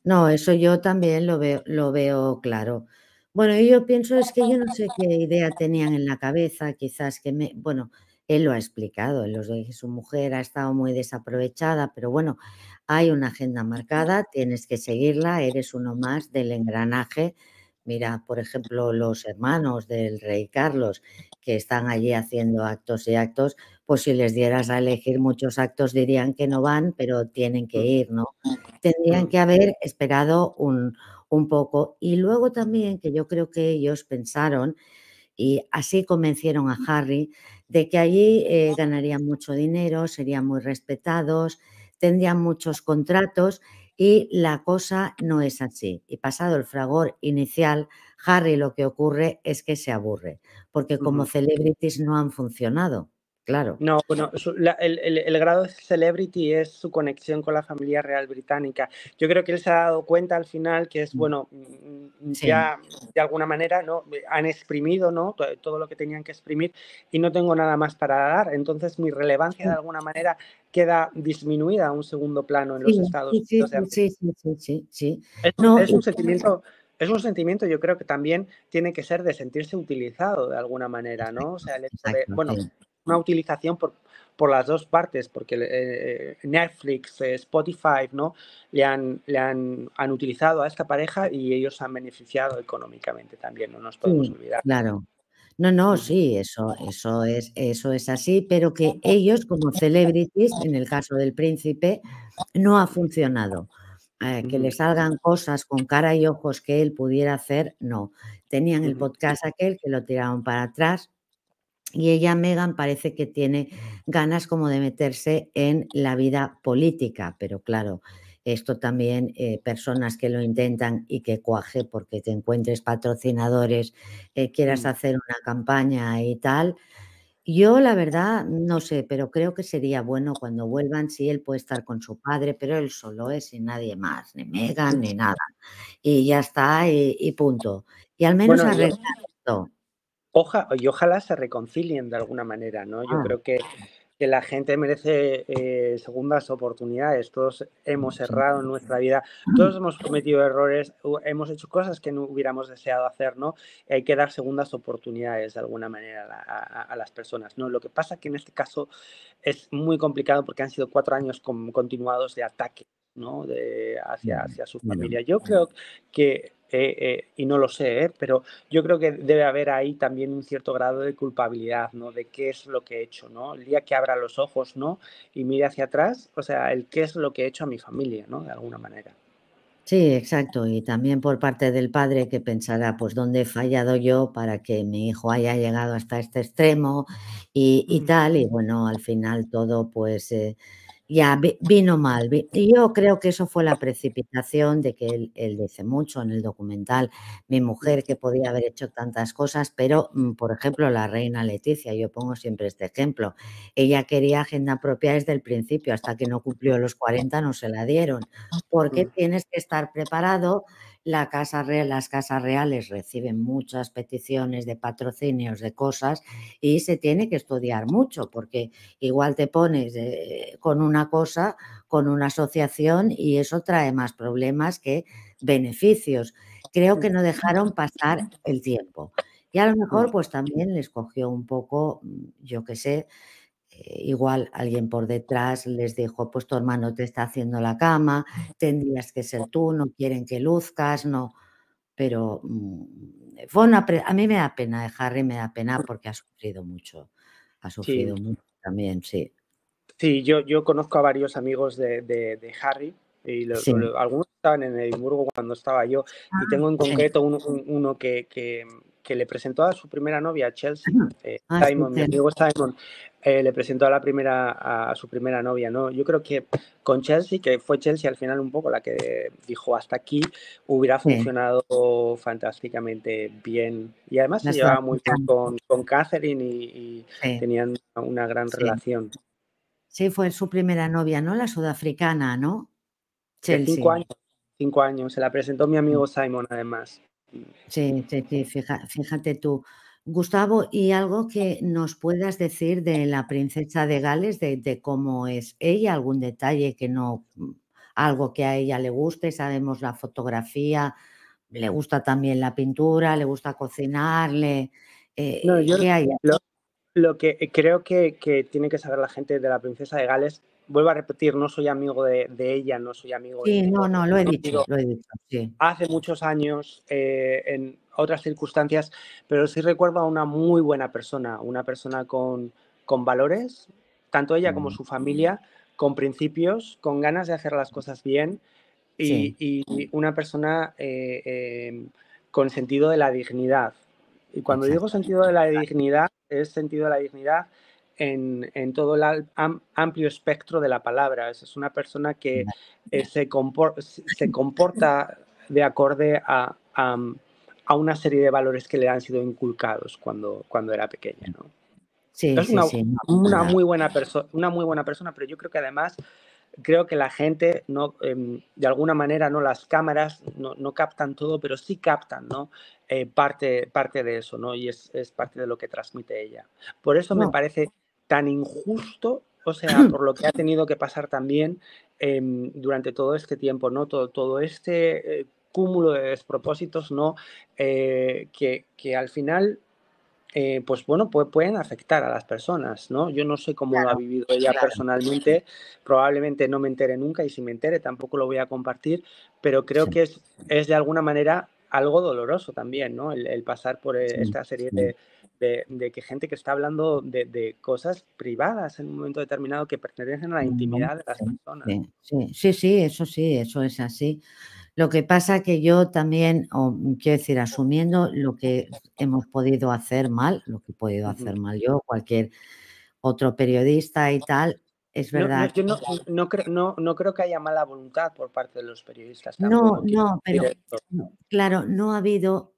No, eso yo también lo veo, lo veo claro. Bueno, yo pienso es que yo no sé qué idea tenían en la cabeza, quizás que me, bueno, él lo ha explicado, él los dice, su mujer ha estado muy desaprovechada, pero bueno, hay una agenda marcada, tienes que seguirla, eres uno más del engranaje. Mira, por ejemplo, los hermanos del rey Carlos que están allí haciendo actos y actos, pues, si les dieras a elegir muchos actos dirían que no van, pero tienen que ir, ¿no? Tendrían que haber esperado un, poco. Y luego también que yo creo que ellos pensaron y así convencieron a Harry de que allí eh, ganarían mucho dinero, serían muy respetados, tendrían muchos contratos y la cosa no es así. Y pasado el fragor inicial, Harry lo que ocurre es que se aburre, porque como celebrities no han funcionado. Claro. No, bueno, el, grado de celebrity es su conexión con la familia real británica. Yo creo que él se ha dado cuenta al final que es, mm. bueno, mm, mm, ya de alguna manera ¿no? han exprimido ¿no? todo lo que tenían que exprimir y no tengo nada más para dar. Entonces mi relevancia de alguna manera queda disminuida a un segundo plano en los Estados Unidos. Sí, sí, sí, sí, Es, un sentimiento es un sentimiento, yo creo que también tiene que ser de sentirse utilizado de alguna manera, ¿no? O sea, el de, bueno, una utilización por, por las dos partes, porque eh, eh, Netflix, eh, Spotify, ¿no? Le han, le han, utilizado a esta pareja y ellos han beneficiado económicamente también, no nos podemos olvidar. Claro. No, no, mm. sí, eso, eso, es, eso es así, pero que ellos como celebrities, en el caso del príncipe, no ha funcionado. que le salgan cosas con cara y ojos que él pudiera hacer, no. Tenían el podcast aquel que lo tiraron para atrás, y ella, Megan, parece que tiene ganas como de meterse en la vida política, pero claro, esto también eh, personas que lo intentan y que cuaje porque te encuentres patrocinadores, eh, quieras mm. hacer una campaña y tal. Yo la verdad no sé, pero creo que sería bueno cuando vuelvan si él puede estar con su padre, pero él solo es y nadie más, ni Megan ni nada. Y ya está y, punto. Y al menos bueno, esto y ojalá se reconcilien de alguna manera, ¿no? Yo ah. creo que, la gente merece eh, segundas oportunidades. Todos hemos errado en nuestra vida, todos hemos cometido errores, hemos hecho cosas que no hubiéramos deseado hacer, ¿no? Hay que dar segundas oportunidades de alguna manera a, las personas, ¿no? Lo que pasa que en este caso es muy complicado porque han sido cuatro años continuados de ataque. ¿no? De, hacia, hacia su familia. Yo creo que eh, eh, y no lo sé, ¿eh? pero yo creo que debe haber ahí también un cierto grado de culpabilidad, ¿no? De qué es lo que he hecho, ¿no? El día que abra los ojos, ¿no? Y mire hacia atrás, o sea, el qué es lo que he hecho a mi familia, ¿no? De alguna manera. Sí, exacto. Y también por parte del padre que pensará, pues, ¿dónde he fallado yo para que mi hijo haya llegado hasta este extremo y, tal? Y bueno, al final todo, pues, ya vino mal. Yo creo que eso fue la precipitación de que él, él, dice mucho en el documental, mi mujer que podía haber hecho tantas cosas, pero mm, por ejemplo la reina Leticia, yo pongo siempre este ejemplo, ella quería agenda propia desde el principio, hasta que no cumplió los 40 no se la dieron, porque tienes que estar preparado casa real, las casas reales reciben muchas peticiones de patrocinios, de cosas, y se tiene que estudiar mucho, porque igual te pones eh, con una cosa, con una asociación, y eso trae más problemas que beneficios. Creo que no dejaron pasar el tiempo. Y a lo mejor, pues también les cogió un poco, mm, yo qué sé, eh, igual alguien por detrás les dijo, pues tu hermano te está haciendo la cama, tendrías que ser tú, no quieren que luzcas, no. Pero mm, a mí me da pena, de eh, Harry me da pena porque ha sufrido mucho, ha sufrido mucho también, sí. Sí, yo, yo conozco a varios amigos de, Harry y algunos estaban en Edimburgo cuando estaba yo y ah, tengo en concreto uno, que que le presentó a su primera novia, Chelsea, eh, ah, Simon, mi amigo Simon, eh, le presentó a, la primera, a, su primera novia. ¿no? Yo creo que con Chelsea, que fue Chelsea al final un poco la que dijo hasta aquí, hubiera funcionado fantásticamente bien. Y además se llevaba muy bien con, con Catherine y, tenían una gran relación. Sí, fue su primera novia, ¿no? La sudafricana, ¿no? Chelsea. cinco años. Cinco años. Se la presentó mi amigo Simon, además. Sí, fíjate tú. Gustavo, ¿y algo que nos puedas decir de la princesa de Gales, de, cómo es ella? ¿Algún detalle que no, algo que a ella le guste? Sabemos la fotografía, le gusta también la pintura, le gusta cocinarle. Eh, ¿qué Lo, que creo que tiene que saber la gente de la princesa de Gales vuelvo a repetir, no soy amigo de, ella, no soy amigo sí, de... Sí, no, no, lo he dicho, lo he dicho, sí. Hace muchos años, eh, en otras circunstancias, pero sí recuerdo a una muy buena persona, una persona con, con valores, tanto ella como mm. su familia, con principios, con ganas de hacer las cosas bien y, y una persona eh, em, con sentido de la dignidad. Y cuando digo sentido de la dignidad, es sentido de la dignidad en, todo el amplio espectro de la palabra. Es una persona que eh, se, comporta de acorde a, una serie de valores que le han sido inculcados cuando, cuando era pequeña. es una, muy buena persona, una muy buena persona, pero yo creo que además creo que la gente no, em, de alguna manera, no las cámaras no, captan todo, pero sí captan, ¿no? Eh, parte, parte de eso, ¿no? Y es, es, parte de lo que transmite ella. Por eso me parece tan injusto, o sea, (clears throat) por lo que ha tenido que pasar también em, durante todo este tiempo, ¿no? Todo, todo este eh, cúmulo de despropósitos, ¿no? Eh, que, al final, eh, pues bueno, pueden afectar a las personas, ¿no? Yo no sé cómo lo ha vivido ella personalmente, probablemente no me entere nunca y si me entere tampoco lo voy a compartir, pero creo que es, es de alguna manera algo doloroso también, ¿no? El, pasar por e, esta serie de, que gente que está hablando de, cosas privadas en un momento determinado que pertenecen a la intimidad de las personas. Sí, sí, sí, eso sí, eso es así. Lo que pasa que yo también, quiero decir, asumiendo lo que hemos podido hacer mal, lo que he podido hacer mal yo, cualquier otro periodista y tal, es verdad. No, yo no, creo, no, creo que haya mala voluntad por parte de los periodistas. no, no, pero claro, no ha habido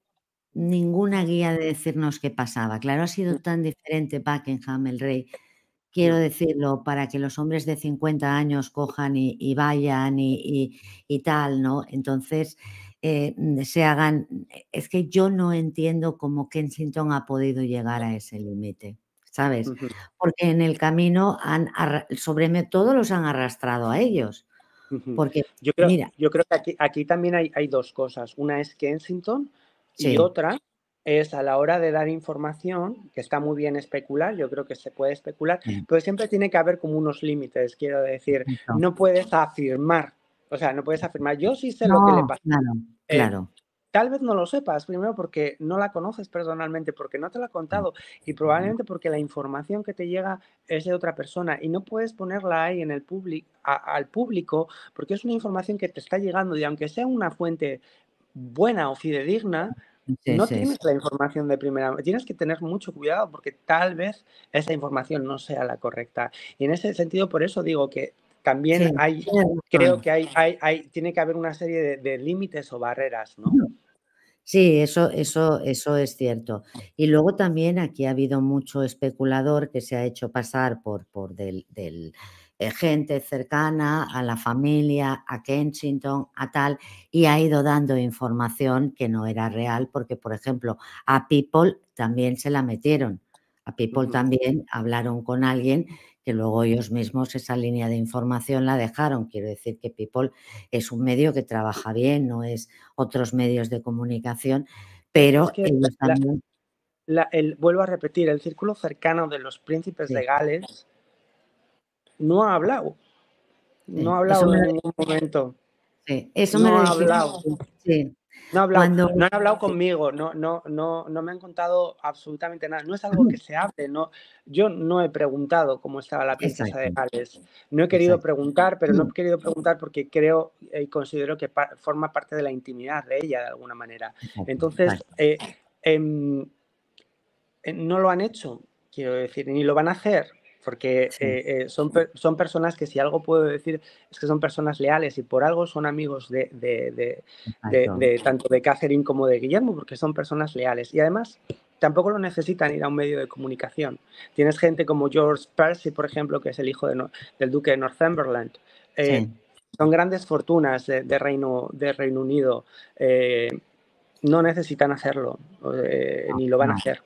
ninguna guía de decirnos qué pasaba. Claro, ha sido mm. tan diferente Buckingham, el rey, quiero mm. decirlo, para que los hombres de 50 años cojan y, vayan y, tal, ¿no? Entonces, eh, se hagan... Es que yo no entiendo cómo Kensington ha podido llegar a ese límite. ¿sabes? Porque en el camino han sobre todo los han arrastrado a ellos. Porque yo mira, yo creo que aquí, aquí también hay, dos cosas. Una es Kensington y otra es a la hora de dar información, que está muy bien especular, yo creo que se puede especular, pero siempre tiene que haber como unos límites, quiero decir, no puedes afirmar, o sea, no puedes afirmar, yo sí sé lo que le pasa. Claro, eh, claro. Tal vez no lo sepas, primero porque no la conoces personalmente, porque no te la ha contado y probablemente porque la información que te llega es de otra persona y no puedes ponerla ahí en el public, al público porque es una información que te está llegando y aunque sea una fuente buena o fidedigna, no tienes la información de primera. Tienes que tener mucho cuidado porque tal vez esa información no sea la correcta. Y en ese sentido, por eso digo que también hay, creo que hay, hay, tiene que haber una serie de, de límites o barreras, ¿no? Sí, eso, eso, eso es cierto. Ah. Y luego también aquí ha habido mucho especulador que se ha hecho pasar por, por del, eh, gente cercana a la familia, a Kensington, a tal, y ha ido dando información que no era real, porque, por ejemplo, a People también se la metieron. A People también hablaron con alguien que luego ellos mismos esa línea de información la dejaron. Quiero decir que People es un medio que trabaja bien, no es otros medios de comunicación, pero vuelvo a repetir, el círculo cercano de los príncipes legales no ha hablado. No ha hablado en ningún momento. eso no ha hablado. Sí. No, hablado, han hablado conmigo, no, no, no, me han contado absolutamente nada. No es algo que se hable. No, yo no he preguntado cómo estaba la princesa de Gales. No he querido preguntar, pero no he mm. querido preguntar porque creo y considero que forma parte de la intimidad de ella de alguna manera. Entonces, eh, em, eh, no lo han hecho, quiero decir, ni lo van a hacer porque eh, eh, son, son personas que si algo puedo decir es que son personas leales y por algo son amigos de, tanto de Catherine como de Guillermo, porque son personas leales. Y además tampoco lo necesitan ir a un medio de comunicación. Tienes gente como George Percy, por ejemplo, que es el hijo del duque de Northumberland. Eh, son grandes fortunas de, Reino, de Reino Unido. no necesitan hacerlo, ni lo van a hacer.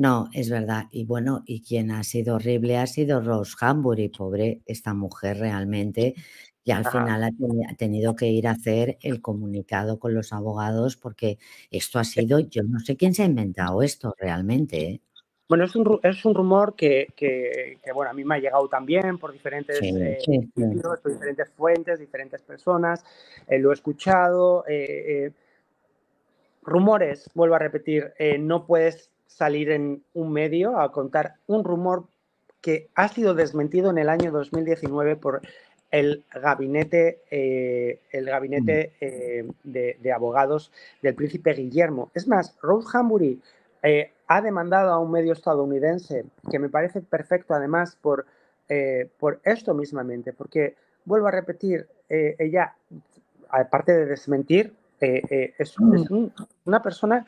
No, es verdad. Y bueno, y quien ha sido horrible ha sido Rose Hambury, pobre esta mujer realmente. Y al final ha, tenido que ir a hacer el comunicado con los abogados porque esto ha sido, yo no sé quién se ha inventado esto realmente. ¿eh? Bueno, es un, es un rumor que, que, bueno, a mí me ha llegado también por diferentes, eh, diferentes fuentes, diferentes personas, eh, lo he escuchado. rumores, vuelvo a repetir, no puedes salir en un medio a contar un rumor que ha sido desmentido en el año 2019 por el gabinete, eh, el gabinete mm. eh, de, abogados del príncipe Guillermo. Es más, Rose Hambury eh, ha demandado a un medio estadounidense, que me parece perfecto además por, por esto mismamente, porque vuelvo a repetir, ella, aparte de desmentir, es, mm. una persona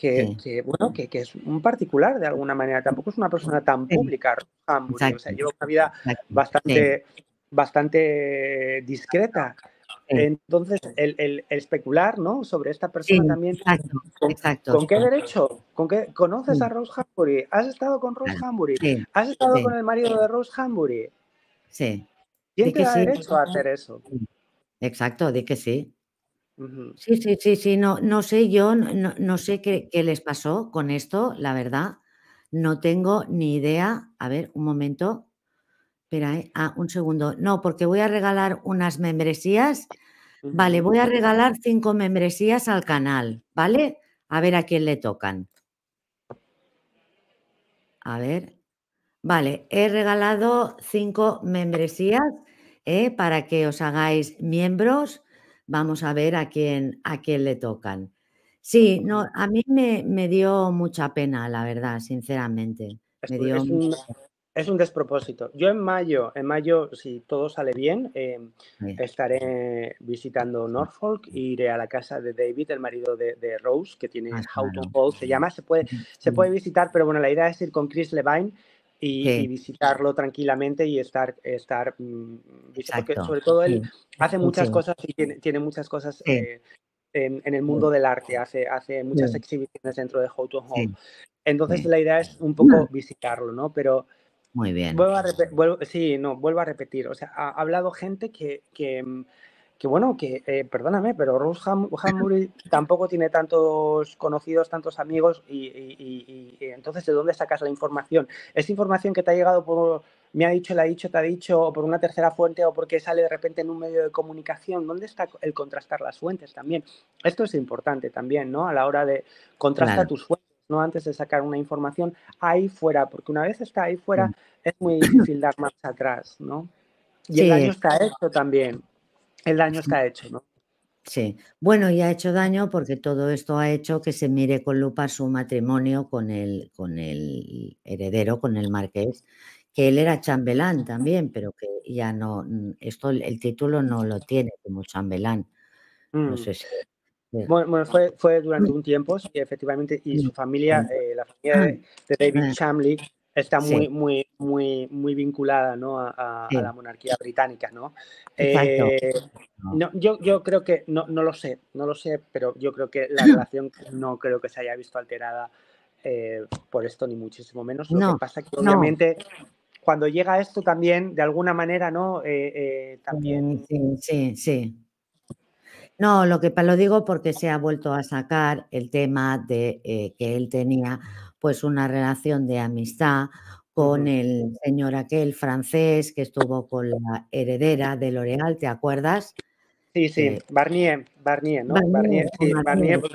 que, bueno, que, es un particular de alguna manera, tampoco es una persona tan pública, Hambury, o sea, lleva una vida bastante, bastante discreta. Entonces, el, especular ¿no? sobre esta persona también. Exacto, con, exacto. ¿Con qué derecho? ¿Con qué conoces a Rose Hambury? ¿Has estado con Rose ah, Hambury? ¿Has estado con el marido de Rose Hambury? Sí. ¿Quién te da derecho a hacer eso? Exacto, di que sí. Sí, sí, sí, sí, no, no sé yo, no, sé qué, les pasó con esto, la verdad. No tengo ni idea. A ver, un momento. Espera, eh, ah, un segundo. No, porque voy a regalar unas membresías. Vale, voy a regalar cinco membresías al canal, ¿vale? A ver a quién le tocan. A ver. Vale, he regalado cinco membresías eh, para que os hagáis miembros vamos a ver a quién, a quién le tocan. Sí, no, a mí me, me dio mucha pena, la verdad, sinceramente. Es, un, despropósito. Yo en mayo, en mayo, si todo sale bien, em, estaré visitando Norfolk e iré a la casa de David, el marido de, Rose, que tiene ah, how se llama, se puede, se puede visitar, pero bueno, la idea es ir con Chris Levine y, visitarlo tranquilamente y estar, estar mm, porque sobre todo él hace muchas cosas y tiene, muchas cosas eh, en, el mundo del arte, hace, hace muchas exhibiciones dentro de How to Home. Entonces la idea es un poco (clears throat) visitarlo, ¿no? Pero... Muy bien. Vuelvo a sí, no, vuelvo a repetir. O sea, ha hablado gente que, que mm, que bueno, que eh, perdóname, pero Rose (laughs) tampoco tiene tantos conocidos, tantos amigos, y, entonces ¿de dónde sacas la información? esa información que te ha llegado por, me ha dicho, le ha dicho, te ha dicho, o por una tercera fuente, o porque sale de repente en un medio de comunicación? ¿Dónde está el contrastar las fuentes también? Esto es importante también, ¿no? A la hora de contrastar tus fuentes. ¿no? antes de sacar una información ahí fuera, porque una vez está ahí fuera mm. es muy difícil dar marcha atrás, ¿no? Y el está esto también el daño está hecho, ¿no? Sí, bueno, y ha hecho daño porque todo esto ha hecho que se mire con lupa su matrimonio con el, con el heredero, con el marqués, que él era chambelán también, pero que ya no, mm, esto el título no lo tiene como chambelán. No mm. sé si... Bueno, fue, durante un tiempo, sí, efectivamente, y su mm. familia, eh, la familia de, de David ah. Chamley, está muy, muy, muy, muy vinculada ¿no? a, la monarquía británica, eh, ¿no? yo, yo, creo que, no, no, lo sé, no lo sé, pero yo creo que la (laughs) relación no creo que se haya visto alterada eh, por esto, ni muchísimo menos. Lo que pasa que obviamente cuando llega esto también, de alguna manera, ¿no? Eh, también... Sí, sí, sí. No, lo que lo digo porque se ha vuelto a sacar el tema de que él tenía pues una relación de amistad con el señor aquel francés que estuvo con la heredera de L'Oréal, ¿te acuerdas? Sí, sí, Barnier, Barnier, ¿no? Barnier, Barnier, sí, Barnier, pues,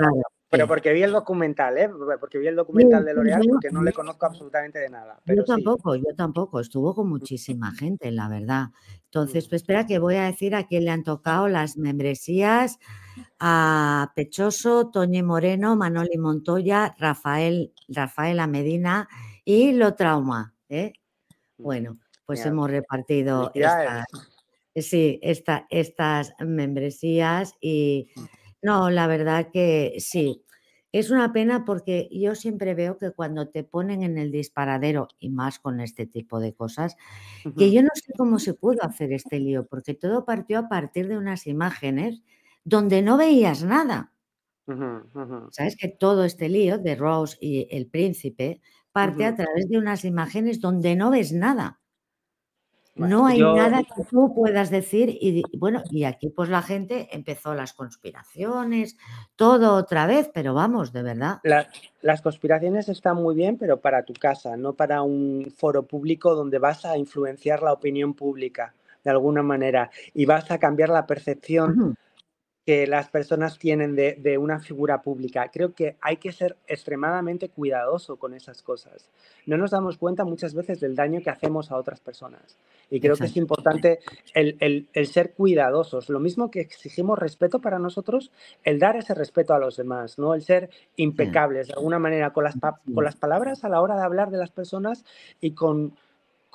pero porque vi el documental, ¿eh? Porque vi el documental de L'Oréal porque no le conozco absolutamente de nada. yo tampoco, yo tampoco. Estuvo con muchísima gente, la verdad. Entonces, pues espera que voy a decir a quién le han tocado las membresías a Pechoso, Toñi Moreno, Manoli Montoya, Rafael, Rafaela Medina y Lo Trauma. ¿eh? Bueno, pues hemos repartido estas, sí, estas membresías y no, la verdad que sí. Es una pena porque yo siempre veo que cuando te ponen en el disparadero, y más con este tipo de cosas, que yo no sé cómo se pudo hacer este lío, porque todo partió a partir de unas imágenes donde no veías nada. Sabes que todo este lío de Rose y el príncipe parte a través de unas imágenes donde no ves nada. no hay nada que tú puedas decir y bueno, y aquí pues la gente empezó las conspiraciones, todo otra vez, pero vamos, de verdad. las conspiraciones están muy bien, pero para tu casa, no para un foro público donde vas a influenciar la opinión pública de alguna manera y vas a cambiar la percepción que las personas tienen de, una figura pública. Creo que hay que ser extremadamente cuidadoso con esas cosas. No nos damos cuenta muchas veces del daño que hacemos a otras personas. Y creo que es importante el, el, ser cuidadosos. Lo mismo que exigimos respeto para nosotros, el dar ese respeto a los demás, ¿no? El ser mm. impecables de alguna manera con las, con las palabras a la hora de hablar de las personas y con,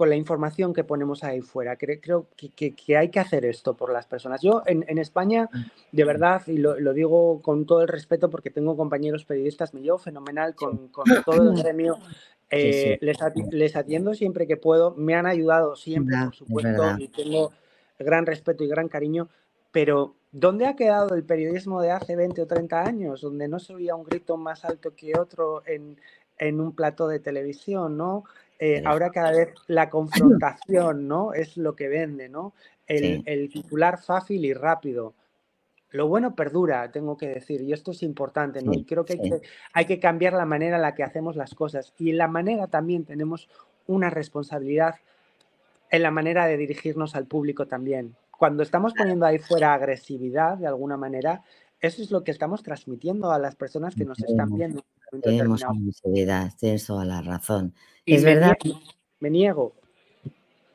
con la información que ponemos ahí fuera. Creo, que, hay que hacer esto por las personas. Yo en, España, mm. de verdad, y lo, digo con todo el respeto porque tengo compañeros periodistas, me llevo fenomenal con, todo el gremio. (laughs) Eh, les, atiendo siempre que puedo, me han ayudado siempre, por supuesto, y tengo gran respeto y gran cariño, pero ¿dónde ha quedado el periodismo de hace 20 o 30 años, donde no se oía un grito más alto que otro en, en un plato de televisión, ¿no? Eh, ahora cada vez la confrontación, ¿no? Es lo que vende, ¿no? El, titular fácil y rápido. Lo bueno perdura, tengo que decir, y esto es importante, ¿no? creo que, hay que hay que cambiar la manera en la que hacemos las cosas. Y en la manera también tenemos una responsabilidad en la manera de dirigirnos al público también. Cuando estamos poniendo ahí fuera agresividad, de alguna manera, eso es lo que estamos transmitiendo a las personas que nos están viendo. Tenemos visibilidad, tienes toda la razón. es verdad. me niego.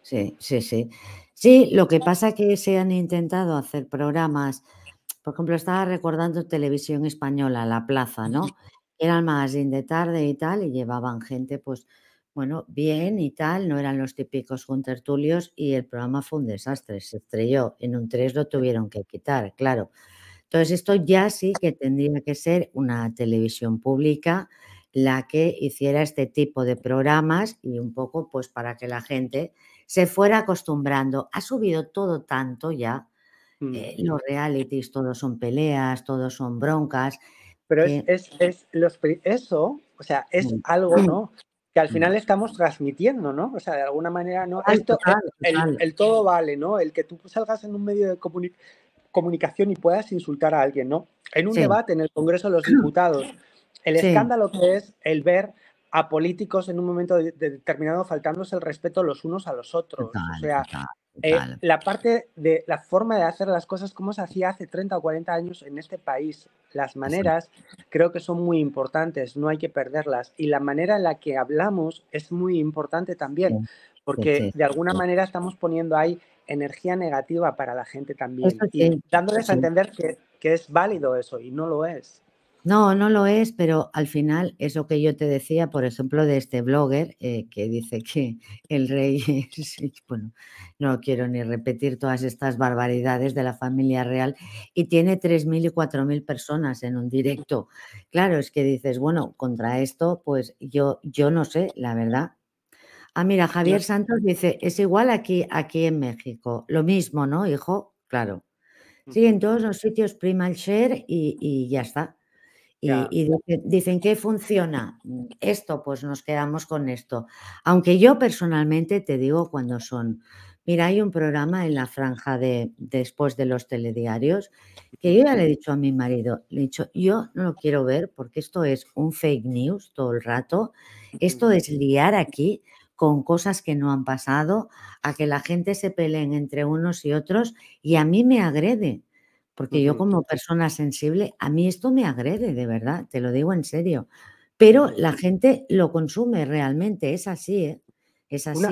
Sí, sí, sí. Sí, lo que pasa es que se han intentado hacer programas. Por ejemplo, estaba recordando Televisión Española, La Plaza, ¿no? Era el magazine de tarde y tal, y llevaban gente, pues, bueno, bien y tal, no eran los típicos contertulios y el programa fue un desastre, se estrelló. En un tres, lo tuvieron que quitar, claro. Entonces, esto ya sí que tendría que ser una televisión pública la que hiciera este tipo de programas y un poco pues para que la gente se fuera acostumbrando. Ha subido todo tanto ya. Mm. Eh, los realities, todos son peleas, todos son broncas. Pero es, eso, o sea, es mm. algo, mm. ¿no? Que al final estamos transmitiendo, ¿no? O sea, de alguna manera, ¿no? El, el, todo vale, ¿no? El que tú salgas en un medio de comunicación comunicación y puedas insultar a alguien, ¿no? En un debate en el Congreso de los Diputados, el escándalo que es el ver a políticos en un momento determinado faltándose el respeto los unos a los otros. o sea, eh, la parte de la forma de hacer las cosas, como se hacía hace 30 o 40 años en este país, las maneras creo que son muy importantes, no hay que perderlas. Y la manera en la que hablamos es muy importante también, porque de alguna manera estamos poniendo ahí energía negativa para la gente también. dándoles a entender que, es válido eso y no lo es. No, no lo es, pero al final eso que yo te decía, por ejemplo, de este blogger eh, que dice que el rey (laughs) bueno, no quiero ni repetir todas estas barbaridades de la familia real y tiene 3.000 y 4.000 personas en un directo. Claro, es que dices, bueno, contra esto, pues yo, yo no sé, la verdad, Ah, mira, Javier Santos dice, es igual aquí, aquí en México. Lo mismo, ¿no, hijo? Claro. Sí, en todos los sitios prima el share y, ya está. Y, dicen, dicen que funciona esto, pues nos quedamos con esto. Aunque yo personalmente te digo cuando son. Mira, hay un programa en la franja de después de los telediarios que yo ya le he dicho a mi marido, le he dicho, yo no lo quiero ver porque esto es un fake news todo el rato, esto es liar aquí, con cosas que no han pasado, a que la gente se peleen entre unos y otros y a mí me agrede, porque yo como persona sensible, a mí esto me agrede, de verdad, te lo digo en serio. Pero la gente lo consume realmente, es así, ¿eh? es así.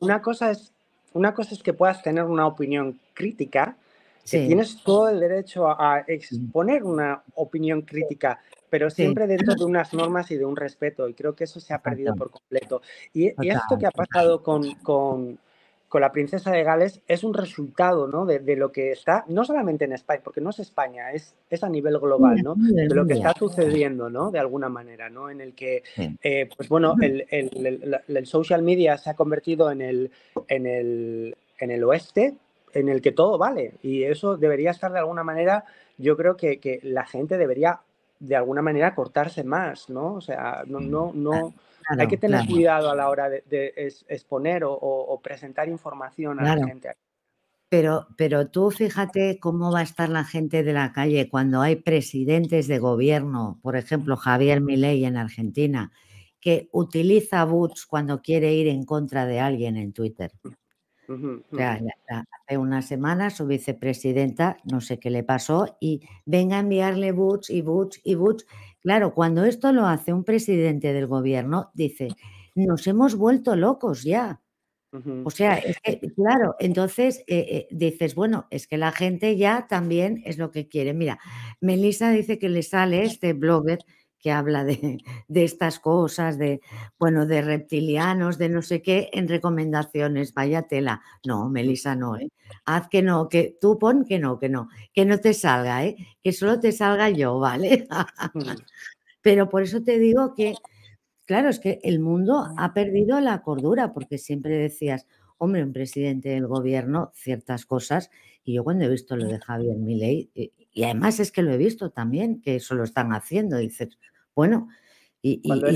Una, cosa es, una cosa es que puedas tener una opinión crítica, que tienes todo el derecho a exponer una opinión crítica, pero siempre dentro de (laughs) unas normas y de un respeto. Y creo que eso se ha perdido por completo. Y, esto que ha pasado con, la princesa de Gales es un resultado de, lo que está, no solamente en España, porque no es España, es, es a nivel global, ¿no? de lo que está sucediendo ¿no? de alguna manera, ¿no? en el que eh, pues bueno, el, social media se ha convertido en el, en el, en el oeste en el que todo vale y eso debería estar de alguna manera, yo creo que, que la gente debería de alguna manera cortarse más, ¿no? O sea, no, no, no hay que tener cuidado a la hora de, exponer o, presentar información a la gente. Pero, pero tú fíjate cómo va a estar la gente de la calle cuando hay presidentes de gobierno, por ejemplo, Javier Milei en Argentina, que utiliza bots cuando quiere ir en contra de alguien en Twitter. Hace una semana su vicepresidenta, no sé qué le pasó, y venga a enviarle Butch y Butch y Butch. Claro, cuando esto lo hace un presidente del gobierno, dice, nos hemos vuelto locos ya. O sea, es que, claro, entonces eh, eh, dices, bueno, es que la gente ya también es lo que quiere. Mira, Melissa dice que le sale este blogger que habla de, estas cosas, de, bueno, de reptilianos, de no sé qué, en recomendaciones, vaya tela. No, Melisa, no, ¿eh? (laughs) Haz que no, que tú pon que no, que no, que no te salga, ¿eh? Que solo te salga yo, ¿vale? Mm. (laughs) Pero por eso te digo que, claro, es que el mundo ha perdido la cordura, porque siempre decías, hombre, un presidente del gobierno, ciertas cosas, y yo cuando he visto lo de Javier Milei, eh, y además es que lo he visto también, que eso lo están haciendo. Dices, bueno, y, cuando,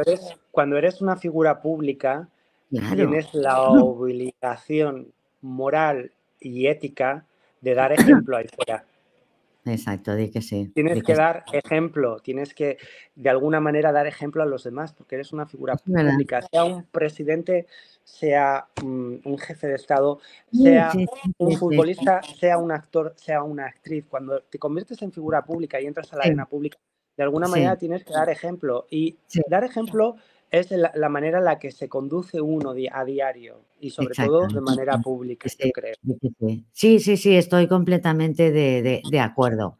eres, cuando, eres, una figura pública, tienes la (clears throat) obligación moral y ética de dar (clears throat) ejemplo ahí fuera. Exacto, di que sí. Tienes que, dar ejemplo, tienes que de alguna manera dar ejemplo a los demás, porque eres una figura pública, sea un presidente, sea mm, un jefe de Estado, sea un futbolista, sea un actor, sea una actriz. Cuando te conviertes en figura pública y entras a la arena pública, de alguna manera tienes que dar ejemplo. Y dar ejemplo es la, manera en la que se conduce uno a diario y sobre todo de manera pública, sí, creo. Sí, sí, sí, estoy completamente de, de acuerdo.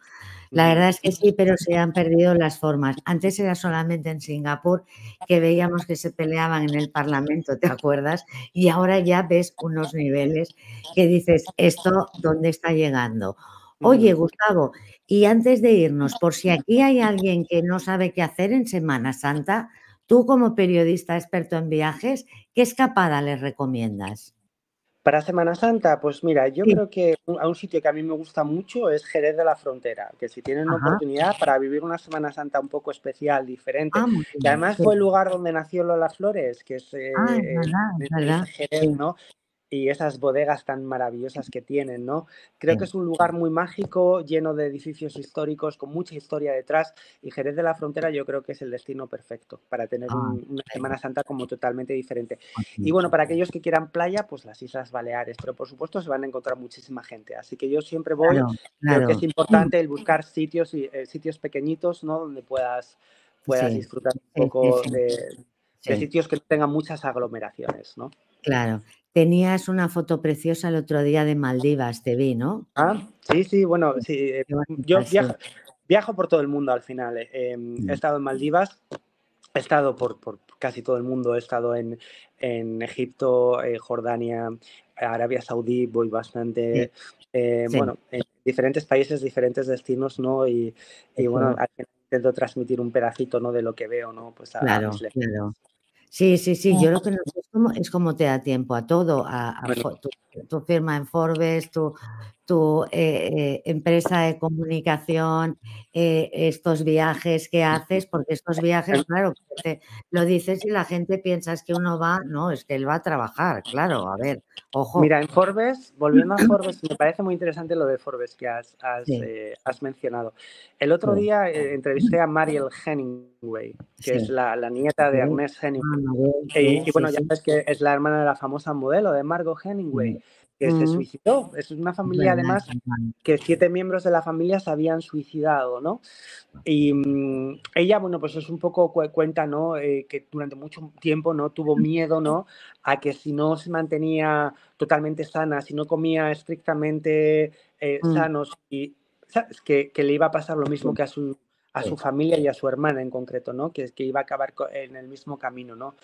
La verdad es que sí, pero se han perdido las formas. Antes era solamente en Singapur que veíamos que se peleaban en el Parlamento, ¿te acuerdas? Y ahora ya ves unos niveles que dices, ¿esto dónde está llegando? Oye, Gustavo, y antes de irnos, por si aquí hay alguien que no sabe qué hacer en Semana Santa, tú como periodista experto en viajes, ¿qué escapada les recomiendas? Para Semana Santa, pues mira, yo creo que a un sitio que a mí me gusta mucho es Jerez de la Frontera, que si tienen la oportunidad para vivir una Semana Santa un poco especial, diferente, ah, y además fue el lugar donde nació Lola Flores, que es, ah, eh, verdad, Jerez, ¿no? y esas bodegas tan maravillosas que tienen, ¿no? Creo que es un lugar muy mágico, lleno de edificios históricos, con mucha historia detrás, y Jerez de la Frontera yo creo que es el destino perfecto para tener ah, una Semana Santa como totalmente diferente. Pues y bueno, pues para aquellos que quieran playa, pues las Islas Baleares, pero por supuesto se van a encontrar muchísima gente, así que yo siempre voy, a que es importante el buscar sitios, eh, sitios pequeñitos, ¿no? Donde puedas, disfrutar un poco de, de... sitios que tengan muchas aglomeraciones, ¿no? Claro. Tenías una foto preciosa el otro día de Maldivas, te vi, ¿no? Ah, sí, sí, bueno, sí, eh, yo viajo, por todo el mundo al final. Eh, em, he mm. estado en Maldivas, he estado por, casi todo el mundo, he estado en, en Egipto, eh, Jordania, Arabia Saudí, voy bastante, bueno, en diferentes países, diferentes destinos, ¿no? Y, bueno, al final intento transmitir un pedacito, ¿no? De lo que veo, ¿no? Pues claro. Sí, sí, sí. Yo lo que no es como te da tiempo a todo. A, tu, tu, firma en Forbes, tu, tu eh, eh, empresa de comunicación, eh, estos viajes que haces, porque estos viajes, claro, lo dices y la gente piensa que uno va, no, es que él va a trabajar, claro, a ver, ojo. Mira, en Forbes, volviendo a Forbes, me parece muy interesante lo de Forbes que has, mencionado. El otro día entrevisté a Mariel Hemingway, que es la, nieta de Agnes Hemingway. Ah, y, bueno, ya sabes que es la hermana de la famosa modelo de Margot Hemingway que se mm. suicidó. Es una familia, además, que siete miembros de la familia se habían suicidado, ¿no? Y mm, ella, bueno, pues es un poco cuenta, ¿no? Eh, que durante mucho tiempo, ¿no? Tuvo miedo, ¿no? A que si no se mantenía totalmente sana, si no comía estrictamente eh, mm. sanos y ¿sabes? que le iba a pasar lo mismo que a su a su familia y a su hermana en concreto, ¿no? Que, que iba a acabar en el mismo camino, ¿no?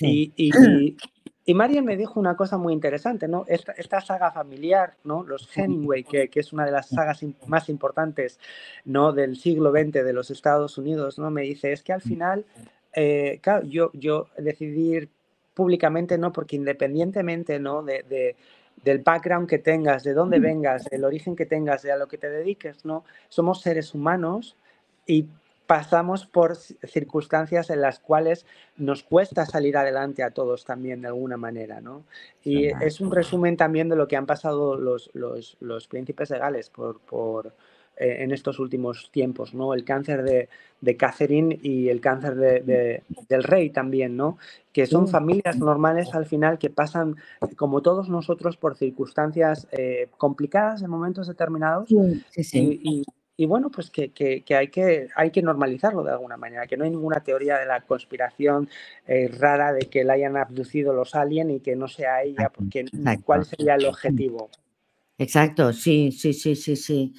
Y, y, (clears throat) María me dijo una cosa muy interesante, ¿no? Esta, esta saga familiar, ¿no? Los Hemingway, que, es una de las sagas más importantes, ¿no? Del siglo XX de los Estados Unidos, ¿no? Me dice, es que al final, eh, claro, yo, yo decidir públicamente, ¿no? Porque independientemente, ¿no? de, de del background que tengas, de dónde mm. vengas, del origen que tengas, de a lo que te dediques, ¿no? Somos seres humanos y pasamos por circunstancias en las cuales nos cuesta salir adelante a todos también de alguna manera, ¿no? Y es un resumen también de lo que han pasado los, los, príncipes de Gales por, por eh, en estos últimos tiempos, ¿no? El cáncer de, de Catherine y el cáncer de, del rey también, ¿no? Que son familias normales al final que pasan, como todos nosotros, por circunstancias eh, complicadas en momentos determinados sí, sí, y bueno, pues que, hay que hay que normalizarlo de alguna manera, que no hay ninguna teoría de la conspiración eh, rara de que la hayan abducido los aliens y que no sea ella, porque ¿cuál sería el objetivo? Exacto, sí, sí, sí, sí, sí.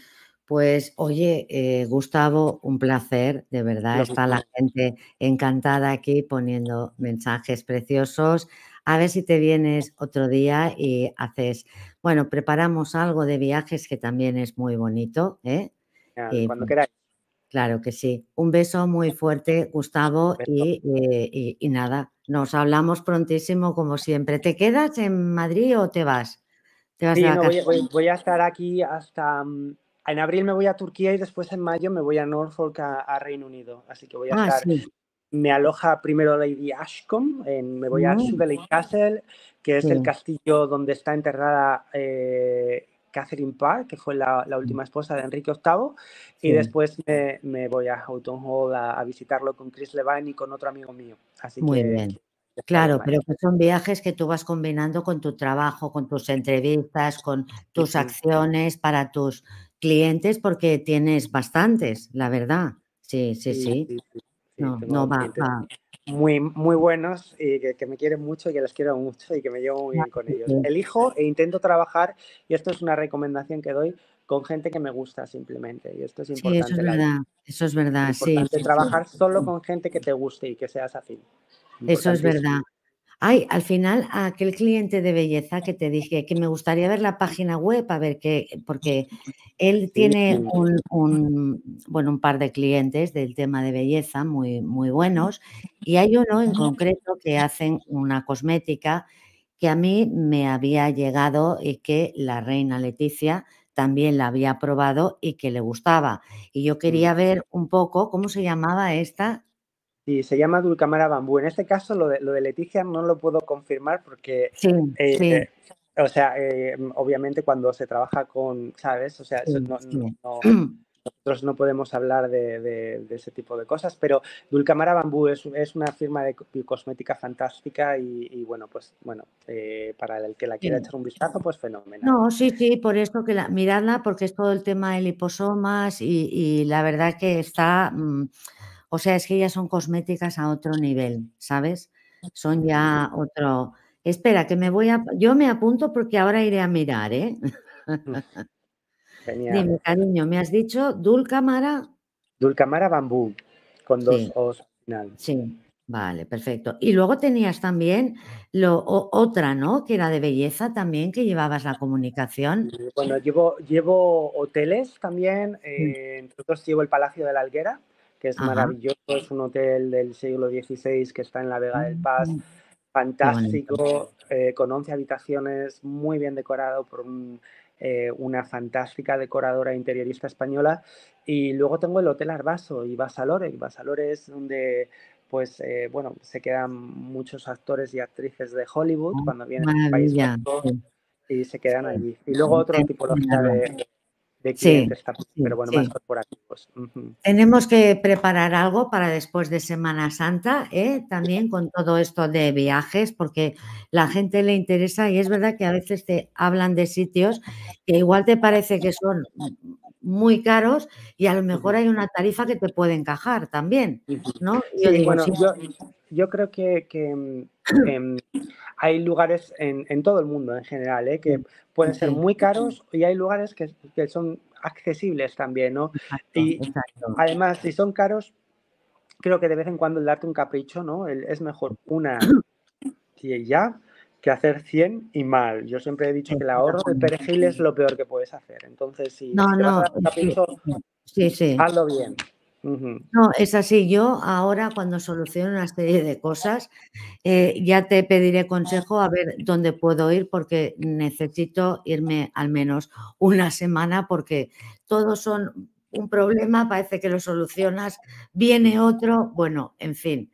Pues oye, eh, Gustavo, un placer, de verdad, está la gente encantada aquí poniendo mensajes preciosos. A ver si te vienes otro día y haces, bueno, preparamos algo de viajes que también es muy bonito, ¿eh? Eh, cuando queráis. Claro que sí. Un beso muy fuerte, Gustavo, eh, y, nada, nos hablamos prontísimo como siempre. ¿Te quedas en Madrid o te vas? ¿Te vas voy, a estar aquí hasta... Mm, en abril me voy a Turquía y después en mayo me voy a Norfolk, a, Reino Unido. Así que voy a ah, estar... Me aloja primero Lady Ashcombe, me voy a mm. Sudeley Castle, que es el castillo donde está enterrada eh, Catherine Park, que fue la, mm. última esposa de Enrique VIII, y después me, voy a Houghton Hall a, visitarlo con Chris Levine y con otro amigo mío. Así Muy bien. Claro, pero son viajes que tú vas combinando con tu trabajo, con tus entrevistas, con tus acciones para tus clientes, porque tienes bastantes, la verdad. Sí, sí, sí. no, va, va, muy, muy buenos y que, me quieren mucho y que les quiero mucho y que me llevo muy bien con ellos. Elijo e intento trabajar, y esto es una recomendación que doy, con gente que me gusta simplemente. Y esto es importante. Sí, eso es verdad, eso es verdad. trabajar solo con gente que te guste y que seas afín. Eso es verdad. Ay, al final, aquel cliente de belleza que te dije que me gustaría ver la página web, a ver qué, porque él tiene un, bueno, un par de clientes del tema de belleza muy, muy buenos, y hay uno en concreto que hacen una cosmética que a mí me había llegado y que la reina Leticia también la había probado y que le gustaba. Y yo mm. quería ver un poco cómo se llamaba esta y se llama Dulcamara Bambú. En este caso, lo de, lo Leticia no lo puedo confirmar porque, eh, eh, o sea, eh, obviamente cuando se trabaja con, ¿sabes? O sea, (clears throat) nosotros no podemos hablar de, ese tipo de cosas, pero Dulcamara Bambú es, una firma de cosmética fantástica y, bueno, pues bueno, para el que la quiera echar un vistazo, pues fenomenal. No, sí, sí, por eso que la, miradla, porque es todo el tema de liposomas y, la verdad que está... Mm, o sea, es que ya son cosméticas a otro nivel, ¿sabes? Son ya otro... Espera, que me voy a... Yo me apunto porque ahora iré a mirar, ¿eh? Mm, genial. Dime, cariño, me has dicho Dulcamara. Dulcamara bambú, con dos sí. O's final. Sí, vale, perfecto. Y luego tenías también lo, otra, ¿no? Que era de belleza también, que llevabas la comunicación. Bueno, llevo, llevo hoteles también. Mm. Eh, entre otros, llevo el Palacio de la Alguera, que es maravilloso, es un hotel del siglo XVI que está en la Vega del Paz, mm. fantástico, eh, con 11 habitaciones, muy bien decorado por eh, una fantástica decoradora interiorista española. Y luego tengo el Hotel Arbaso y Basalore. Basalore es donde pues eh, bueno, se quedan muchos actores y actrices de Hollywood ah, cuando vienen al país y se quedan allí. Y luego otra tipología de, de clientes sí, pero bueno, más corporativos. Tenemos que preparar algo para después de Semana Santa, ¿eh? también con todo esto de viajes, porque la gente le interesa y es verdad que a veces te hablan de sitios que igual te parece que son muy caros y a lo mejor hay una tarifa que te puede encajar también, Yo, creo que, em, em, hay lugares en, todo el mundo en general ¿eh? que pueden ser muy caros y hay lugares que, son accesibles también, ¿no? y además, si son caros, creo que de vez en cuando el darte un capricho, ¿no? es mejor una y ya que hacer 100 y mal. Yo siempre he dicho que el ahorro de perejil es lo peor que puedes hacer. Entonces, si no, un capricho, hazlo bien. No, es así. Yo ahora cuando soluciono una serie de cosas, eh, ya te pediré consejo a ver dónde puedo ir porque necesito irme al menos una semana porque todos son un problema, parece que lo solucionas, viene otro, bueno, en fin.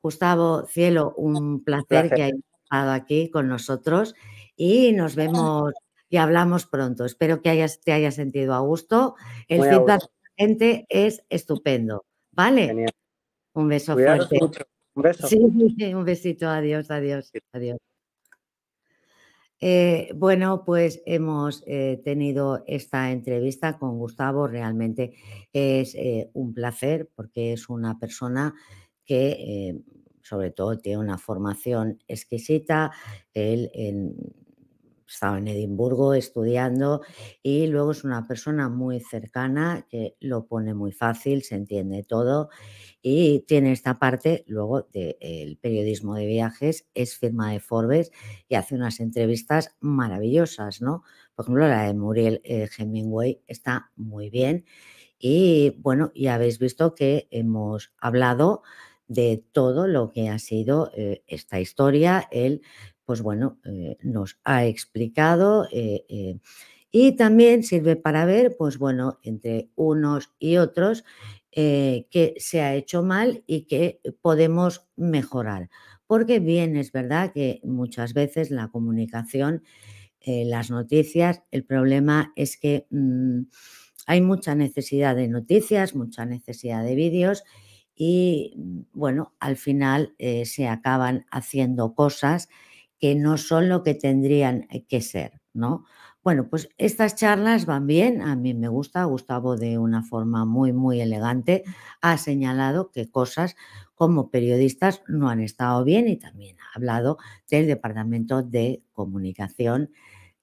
Gustavo, cielo, un placer, que hayas estado aquí con nosotros y nos vemos y hablamos pronto. Espero que te haya sentido a gusto gente es estupendo. ¿Vale? Un beso fuerte. Un Sí, un besito. Adiós, adiós, adiós. Eh, bueno, pues hemos eh, tenido esta entrevista con Gustavo. Realmente es eh, un placer porque es una persona que, sobre todo, tiene una formación exquisita. Él en, estaba en Edimburgo estudiando y luego es una persona muy cercana que lo pone muy fácil, se entiende todo y tiene esta parte luego del eh, periodismo de viajes, es firma de Forbes y hace unas entrevistas maravillosas, ¿no? Por ejemplo, la de Muriel eh, Hemingway está muy bien y bueno, ya habéis visto que hemos hablado de todo lo que ha sido eh, esta historia, el pues bueno, eh, nos ha explicado. Eh, eh, y también sirve para ver, pues bueno, entre unos y otros, qué se ha hecho mal y que podemos mejorar. Porque bien, es verdad que muchas veces la comunicación, las noticias, el problema es que... Mm, hay mucha necesidad de noticias, mucha necesidad de vídeos y mm, bueno, al final se acaban haciendo cosas que no son lo que tendrían eh, que ser, ¿no? Bueno, pues estas charlas van bien, a mí me gusta, Gustavo de una forma muy, muy elegante ha señalado que cosas como periodistas no han estado bien y también ha hablado del Departamento de Comunicación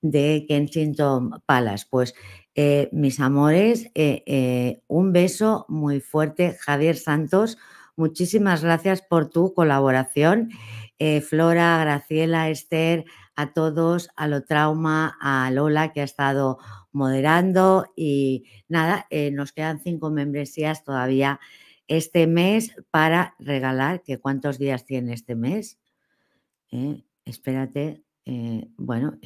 de Kensington Palace. Pues eh, mis amores, eh, un beso muy fuerte, Javier Santos. Muchísimas gracias por tu colaboración eh, Flora, Graciela, Esther, a todos, a lo trauma, a Lola que ha estado moderando y nada, eh, nos quedan cinco membresías todavía este mes para regalar, que cuántos días tiene este mes. Eh, espérate, bueno,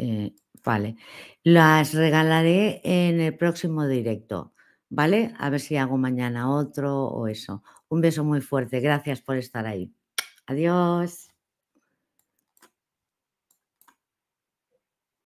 vale. Las regalaré en el próximo directo, ¿vale? A ver si hago mañana otro o eso. Un beso muy fuerte, gracias por estar ahí. Adiós.